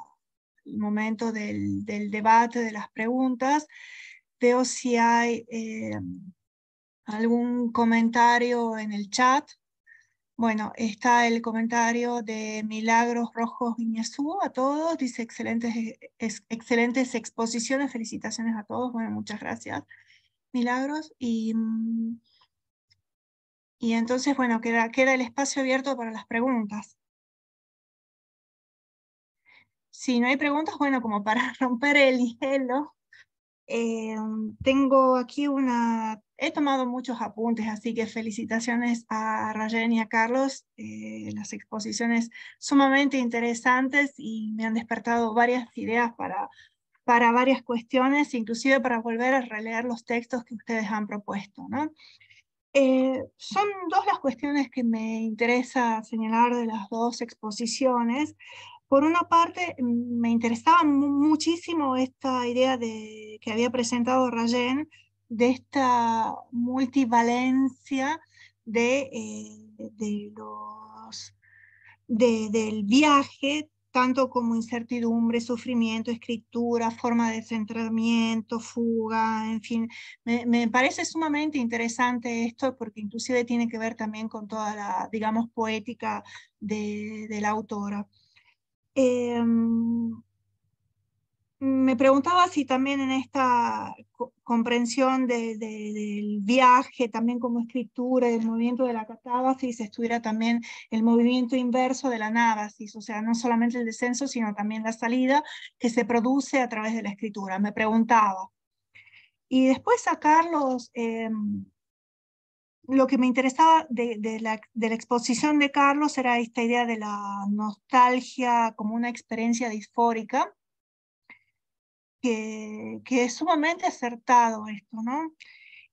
momento del debate, de las preguntas. Veo si hay eh, algún comentario en el chat. Bueno, está el comentario de Milagros Rojos Iñezú a todos. Dice excelentes, excelentes exposiciones. Felicitaciones a todos. Bueno, muchas gracias, Milagros. Y, y entonces, bueno, queda, queda el espacio abierto para las preguntas. Si no hay preguntas, bueno, como para [laughs] romper el hielo, eh, tengo aquí una, he tomado muchos apuntes, así que felicitaciones a Rayen y a Carlos. Eh, las exposiciones sumamente interesantes y me han despertado varias ideas para, para varias cuestiones, inclusive para volver a releer los textos que ustedes han propuesto. ¿no? Eh, son dos las cuestiones que me interesa señalar de las dos exposiciones. Por una parte, mm, me interesaba muchísimo esta idea de, que había presentado Rayen de esta multivalencia eh, de, de los, de, del viaje, tanto como incertidumbre, sufrimiento, escritura, forma de centramiento, fuga, en fin. Me, parece sumamente interesante esto porque inclusive tiene que ver también con toda la, digamos, poética de la autora. Em, me preguntaba si también en esta comprensión del viaje, también como escritura, del movimiento de la catábasis, estuviera también el movimiento inverso de la anábasis, o sea, no solamente el descenso, sino también la salida que se produce a través de la escritura, me preguntaba. Y después a Carlos. Em, lo que me interesaba de, la, exposición de Carlos era esta idea de la nostalgia como una experiencia disfórica, que, es sumamente acertado esto, ¿no?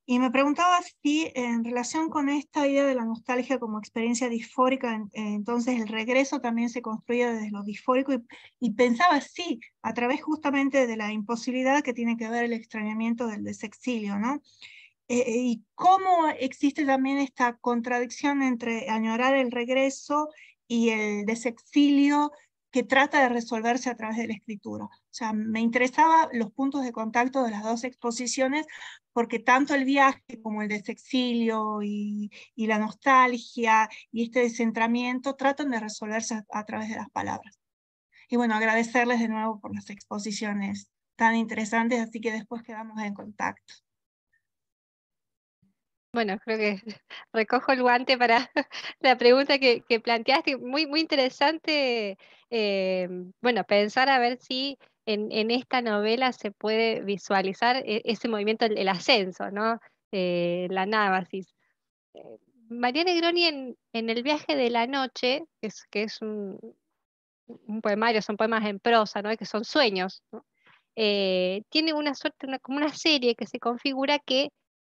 Y me preguntaba si en relación con esta idea de la nostalgia como experiencia disfórica, eh, entonces el regreso también se construía desde lo disfórico y, pensaba, sí, a través justamente de la imposibilidad que tiene que ver el extrañamiento del desexilio, ¿no? Eh, eh, y cómo existe también esta contradicción entre añorar el regreso y el desexilio que trata de resolverse a través de la escritura. O sea, me interesaba los puntos de contacto de las dos exposiciones porque tanto el viaje como el desexilio y, y la nostalgia y este descentramiento tratan de resolverse a, través de las palabras. Y bueno, agradecerles de nuevo por las exposiciones tan interesantes, así que después quedamos en contacto. Bueno, creo que [laughs] recojo el guante para [laughs] la pregunta que, planteaste. Muy, muy interesante, eh, bueno, pensar a ver si en, esta novela se puede visualizar eh, ese movimiento, el, ascenso, ¿no? Eh, la nábasis. María Negroni en, El viaje de la noche, que es, un, poemario, son poemas en prosa, ¿no? que son sueños, tiene una suerte, como una serie que se configura que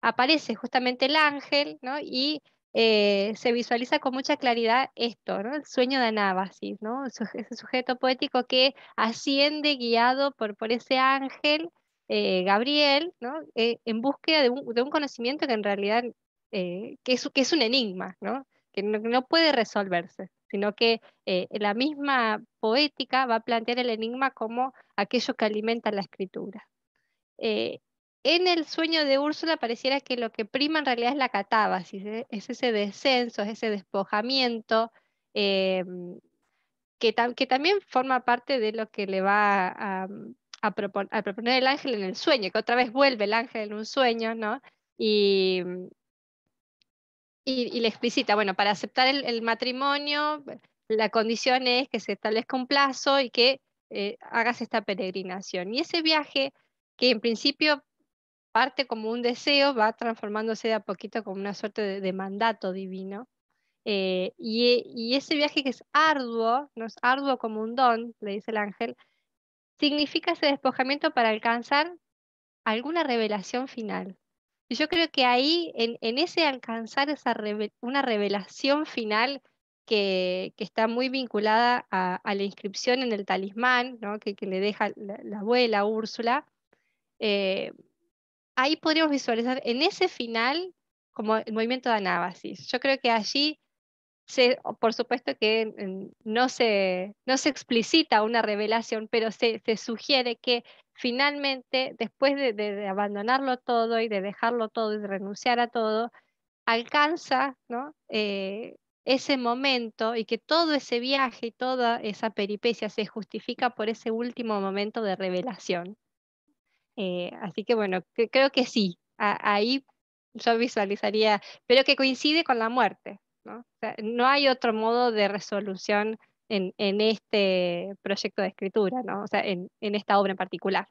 aparece justamente el ángel, ¿no? Y eh, se visualiza con mucha claridad esto, El sueño de Anabasis, ¿no? Ese sujeto poético que asciende guiado por, por ese ángel, eh, Gabriel, ¿no? Eh, en búsqueda de un, conocimiento que en realidad, que es, que, es, un enigma, ¿no? Que no, puede resolverse sino que la misma poética va a plantear el enigma como aquello que alimenta la escritura en el sueño de Úrsula pareciera que lo que prima en realidad es la catábasis, e-, es ese descenso, es ese despojamiento, em, que, también forma parte de lo que le va mm, a, proponer el ángel en el sueño, que otra vez vuelve el ángel en un sueño, ¿no? Y, mm, le explicita, bueno, para aceptar el, matrimonio, la condición es que se establezca un plazo y que eh, hagas esta peregrinación. Y ese viaje que en principio parte como un deseo, va transformándose de a poquito como una suerte de, mandato divino. Eh, y, ese viaje que es arduo, no es arduo como un don, le dice el ángel, significa ese despojamiento para alcanzar alguna revelación final. Y yo creo que ahí, en, ese alcanzar esa una revelación final que, está muy vinculada a, la inscripción en el talismán, ¿no? que, le deja la, abuela Úrsula, eh, ahí podríamos visualizar en ese final como el movimiento de anábasis. Yo creo que allí, por supuesto que no se, no se explicita una revelación, pero se, sugiere que finalmente, después de, abandonarlo todo y de dejarlo todo y de renunciar a todo, alcanza eh, ese momento y que todo ese viaje y toda esa peripecia se justifica por ese último momento de revelación. Eh, así que bueno, creo que sí, ahí yo visualizaría, pero que coincide con la muerte. No, hay otro modo de resolución en, este proyecto de escritura, en, esta obra en particular.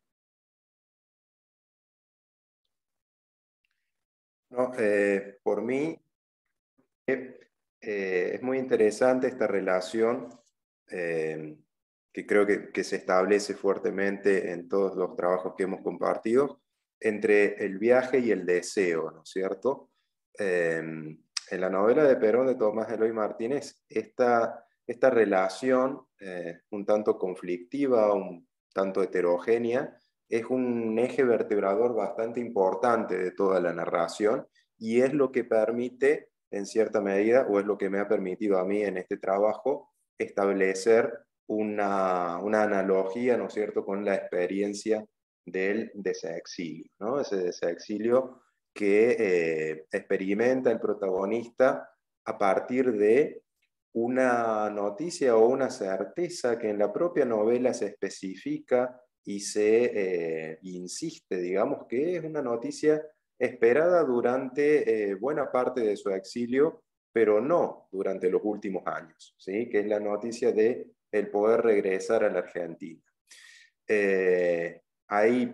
Eh, por mí eh, es muy interesante esta relación que creo que, se establece fuertemente en todos los trabajos que hemos compartido, entre el viaje y el deseo, ¿no es cierto? Em, en la novela de Perón de Tomás Eloy Martínez, esta, esta relación eh, un tanto conflictiva, un tanto heterogénea, es un eje vertebrador bastante importante de toda la narración y es lo que permite, en cierta medida, o es lo que me ha permitido a mí en este trabajo, establecer una, analogía, ¿no es cierto?, con la experiencia del desexilio, ¿no? Ese desexilio que eh, experimenta el protagonista a partir de una noticia o una certeza que en la propia novela se especifica y se eh, insiste, digamos, que es una noticia esperada durante eh, buena parte de su exilio, pero no durante los últimos años, ¿sí? que es la noticia de el poder regresar a la Argentina. Eh, ahí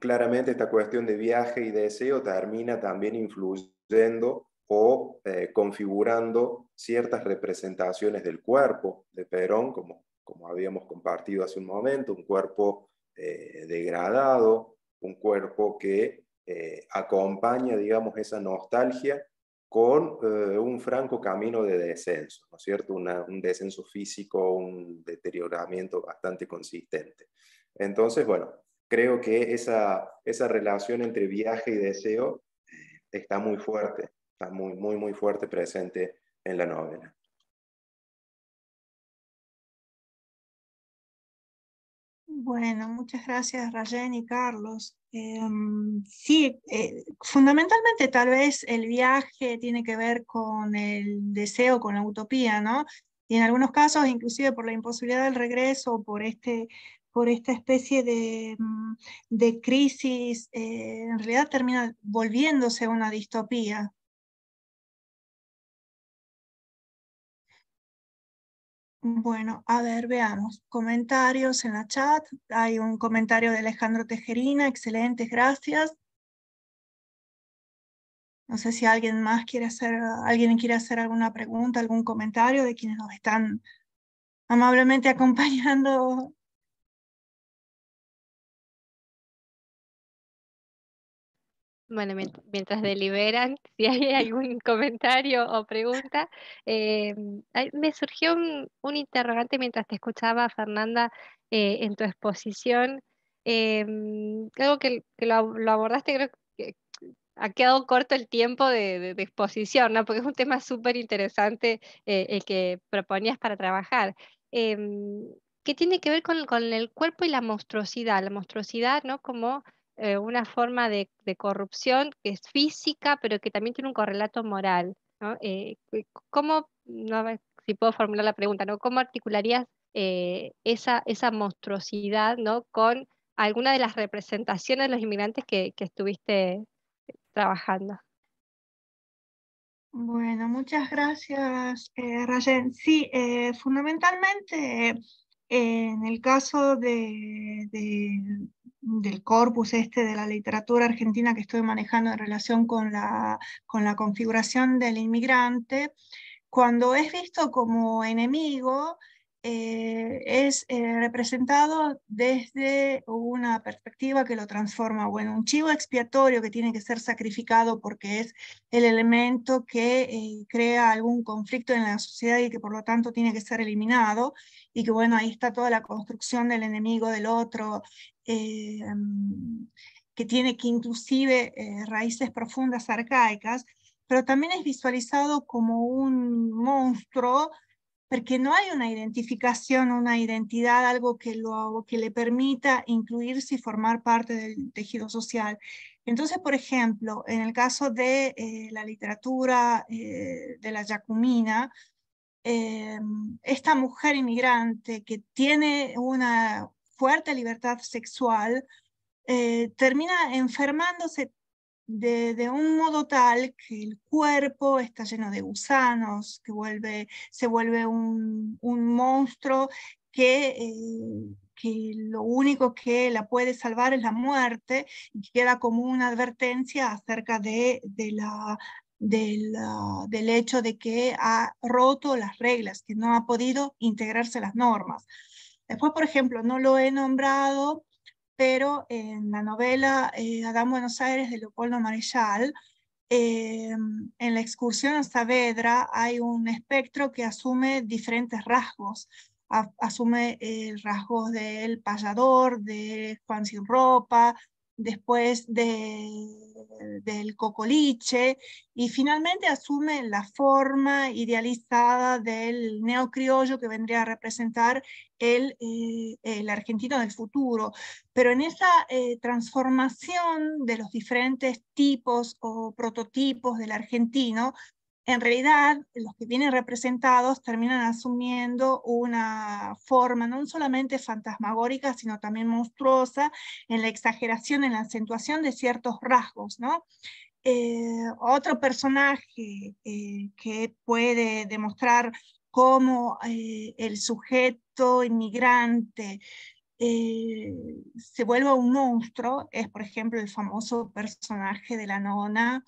claramente esta cuestión de viaje y deseo termina también influyendo o eh, configurando ciertas representaciones del cuerpo de Perón, como, habíamos compartido hace un momento, un cuerpo eh, degradado, un cuerpo que acompaña, digamos, esa nostalgia con eh, un franco camino de descenso, ¿no es cierto? un descenso físico, un deterioramiento bastante consistente. Entonces, bueno, creo que esa, esa relación entre viaje y deseo eh, está muy fuerte, está muy, muy, muy fuerte presente en la novela. Bueno, muchas gracias Rayen y Carlos. Em, sí, eh, fundamentalmente tal vez el viaje tiene que ver con el deseo, con la utopía, ¿no? Y en algunos casos, inclusive por la imposibilidad del regreso, por este por esta especie de, mm, crisis, eh, en realidad termina volviéndose una distopía, Bueno, a ver, veamos. Comentarios en la chat. Hay un comentario de Alejandro Tejerina. Excelente, gracias. No sé si alguien más quiere hacer, alguien quiere hacer alguna pregunta, algún comentario de quienes nos están amablemente [laughs] acompañando Bueno, mientras deliberan, [laughs] si hay algún comentario o pregunta, eh, me surgió un, interrogante mientras te escuchaba, Fernanda, eh, en tu exposición. Eh, algo que, lo, abordaste, creo que ha quedado corto el tiempo de, exposición, ¿no? porque es un tema súper interesante el que proponías para trabajar em, ¿Qué tiene que ver con, con, el cuerpo y la monstruosidad, la monstruosidad, ¿no? Como eh, una forma de, corrupción que es física, pero que también tiene un correlato moral. Eh, ¿Cómo, si puedo formular la pregunta, ¿no? ¿cómo articularías eh, esa, monstruosidad con alguna de las representaciones de los inmigrantes que, estuviste trabajando? Bueno, muchas gracias, eh, Sí, fundamentalmente en el caso del corpus este de la literatura argentina que estoy manejando en relación con la, con la configuración del inmigrante, cuando es visto como enemigo, eh, es eh, representado desde una perspectiva que lo transforma, bueno, un chivo expiatorio que tiene que ser sacrificado porque es el elemento que eh, crea algún conflicto en la sociedad y que por lo tanto tiene que ser eliminado y que bueno, ahí está toda la construcción del enemigo del otro mm, que tiene que inclusive raíces profundas arcaicas, pero también es visualizado como un monstruo porque no hay una identificación, una identidad, algo que, lo, que le permita incluirse y formar parte del tejido social. Entonces, por ejemplo, en el caso de eh, la literatura eh, de la Yacumina, eh, esta mujer inmigrante que tiene una fuerte libertad sexual, termina enfermándose de, un modo tal que el cuerpo está lleno de gusanos, que vuelve, se vuelve un, monstruo que, eh, que, lo único que la puede salvar es la muerte y queda como una advertencia acerca de, la del, del, hecho de que ha roto las reglas, que no ha podido integrarse las normas. Después, por ejemplo, no lo he nombrado, pero en la novela eh, Adán Buenos Aires de Leopoldo Marechal, eh, en la excursión a Saavedra hay un espectro que asume diferentes rasgos. asume eh, el rasgos del payador, de Juan sin ropa, después del cocoliche, y finalmente asume la forma idealizada del neocriollo que vendría a representar el, eh, argentino del futuro. Pero en esa eh, transformación de los diferentes tipos o prototipos del argentino, en realidad los que vienen representados terminan asumiendo una forma no solamente fantasmagórica, sino también monstruosa en la exageración, en la acentuación de ciertos rasgos, eh, otro personaje eh, que puede demostrar cómo eh, el sujeto inmigrante se vuelve un monstruo es, por ejemplo, el famoso personaje de la nona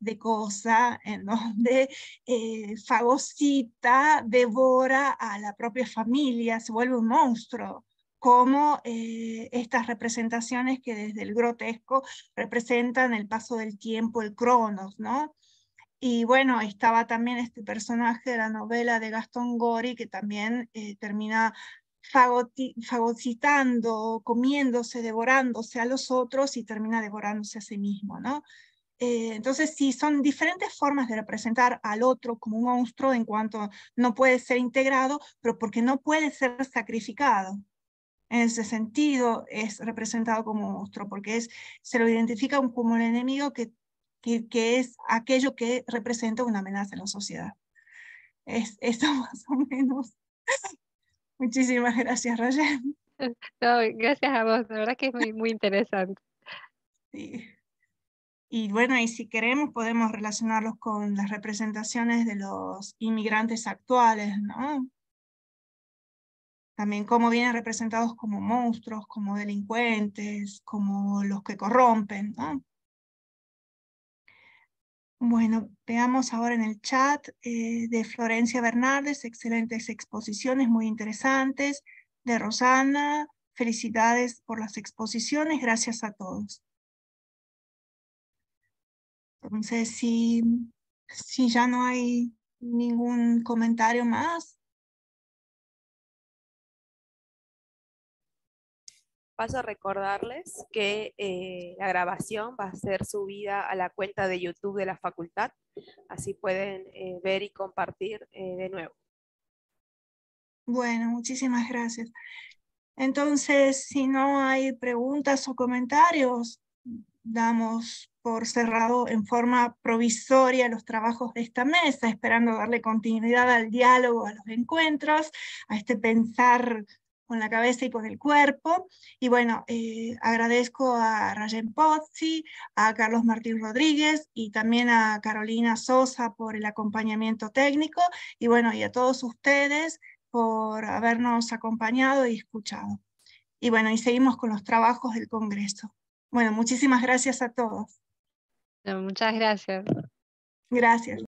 de cosa en eh, donde [laughs] eh, fagocita, devora a la propia familia, se vuelve un monstruo como eh, estas representaciones que desde el grotesco representan el paso del tiempo, el cronos, ¿no? Y bueno, estaba también este personaje de la novela de Gastón Gori, que también termina fagocitando, comiéndose, devorándose a los otros y termina devorándose a sí mismo, ¿no? Eh, entonces, sí, son diferentes formas de representar al otro como un monstruo en cuanto no puede ser integrado, pero porque no puede ser sacrificado. En ese sentido, es representado como monstruo, porque es, se lo identifica como el enemigo que, que, es aquello que representa una amenaza en la sociedad. Es, [laughs] eso más o menos. [laughs] Muchísimas gracias, Roger. [laughs] gracias a vos, la verdad que es muy, muy interesante. Sí. Y bueno, y si queremos podemos relacionarlos con las representaciones de los inmigrantes actuales, ¿no? También cómo vienen representados como monstruos, como delincuentes, como los que corrompen, ¿no? Bueno, veamos ahora en el chat eh, de Florencia Bernardes, excelentes exposiciones, muy interesantes. De Rosana, felicidades por las exposiciones, gracias a todos. Entonces, si, si ya no hay ningún comentario más. Paso a recordarles que eh, la grabación va a ser subida a la cuenta de YouTube de la facultad, así pueden eh, ver y compartir eh, de nuevo. Bueno, muchísimas gracias. Entonces, si no hay preguntas o comentarios, damos por cerrado en forma provisoria los trabajos de esta mesa, esperando darle continuidad al diálogo, a los encuentros, a este pensar con la cabeza y con el cuerpo. Y bueno, eh, agradezco a Rayen Pozzi, a Carlos Martín Rodríguez y también a Carolina Sosa por el acompañamiento técnico y bueno, y a todos ustedes por habernos acompañado y escuchado. Y bueno, y seguimos con los trabajos del Congreso. Bueno, muchísimas gracias a todos. Muchas gracias. Gracias.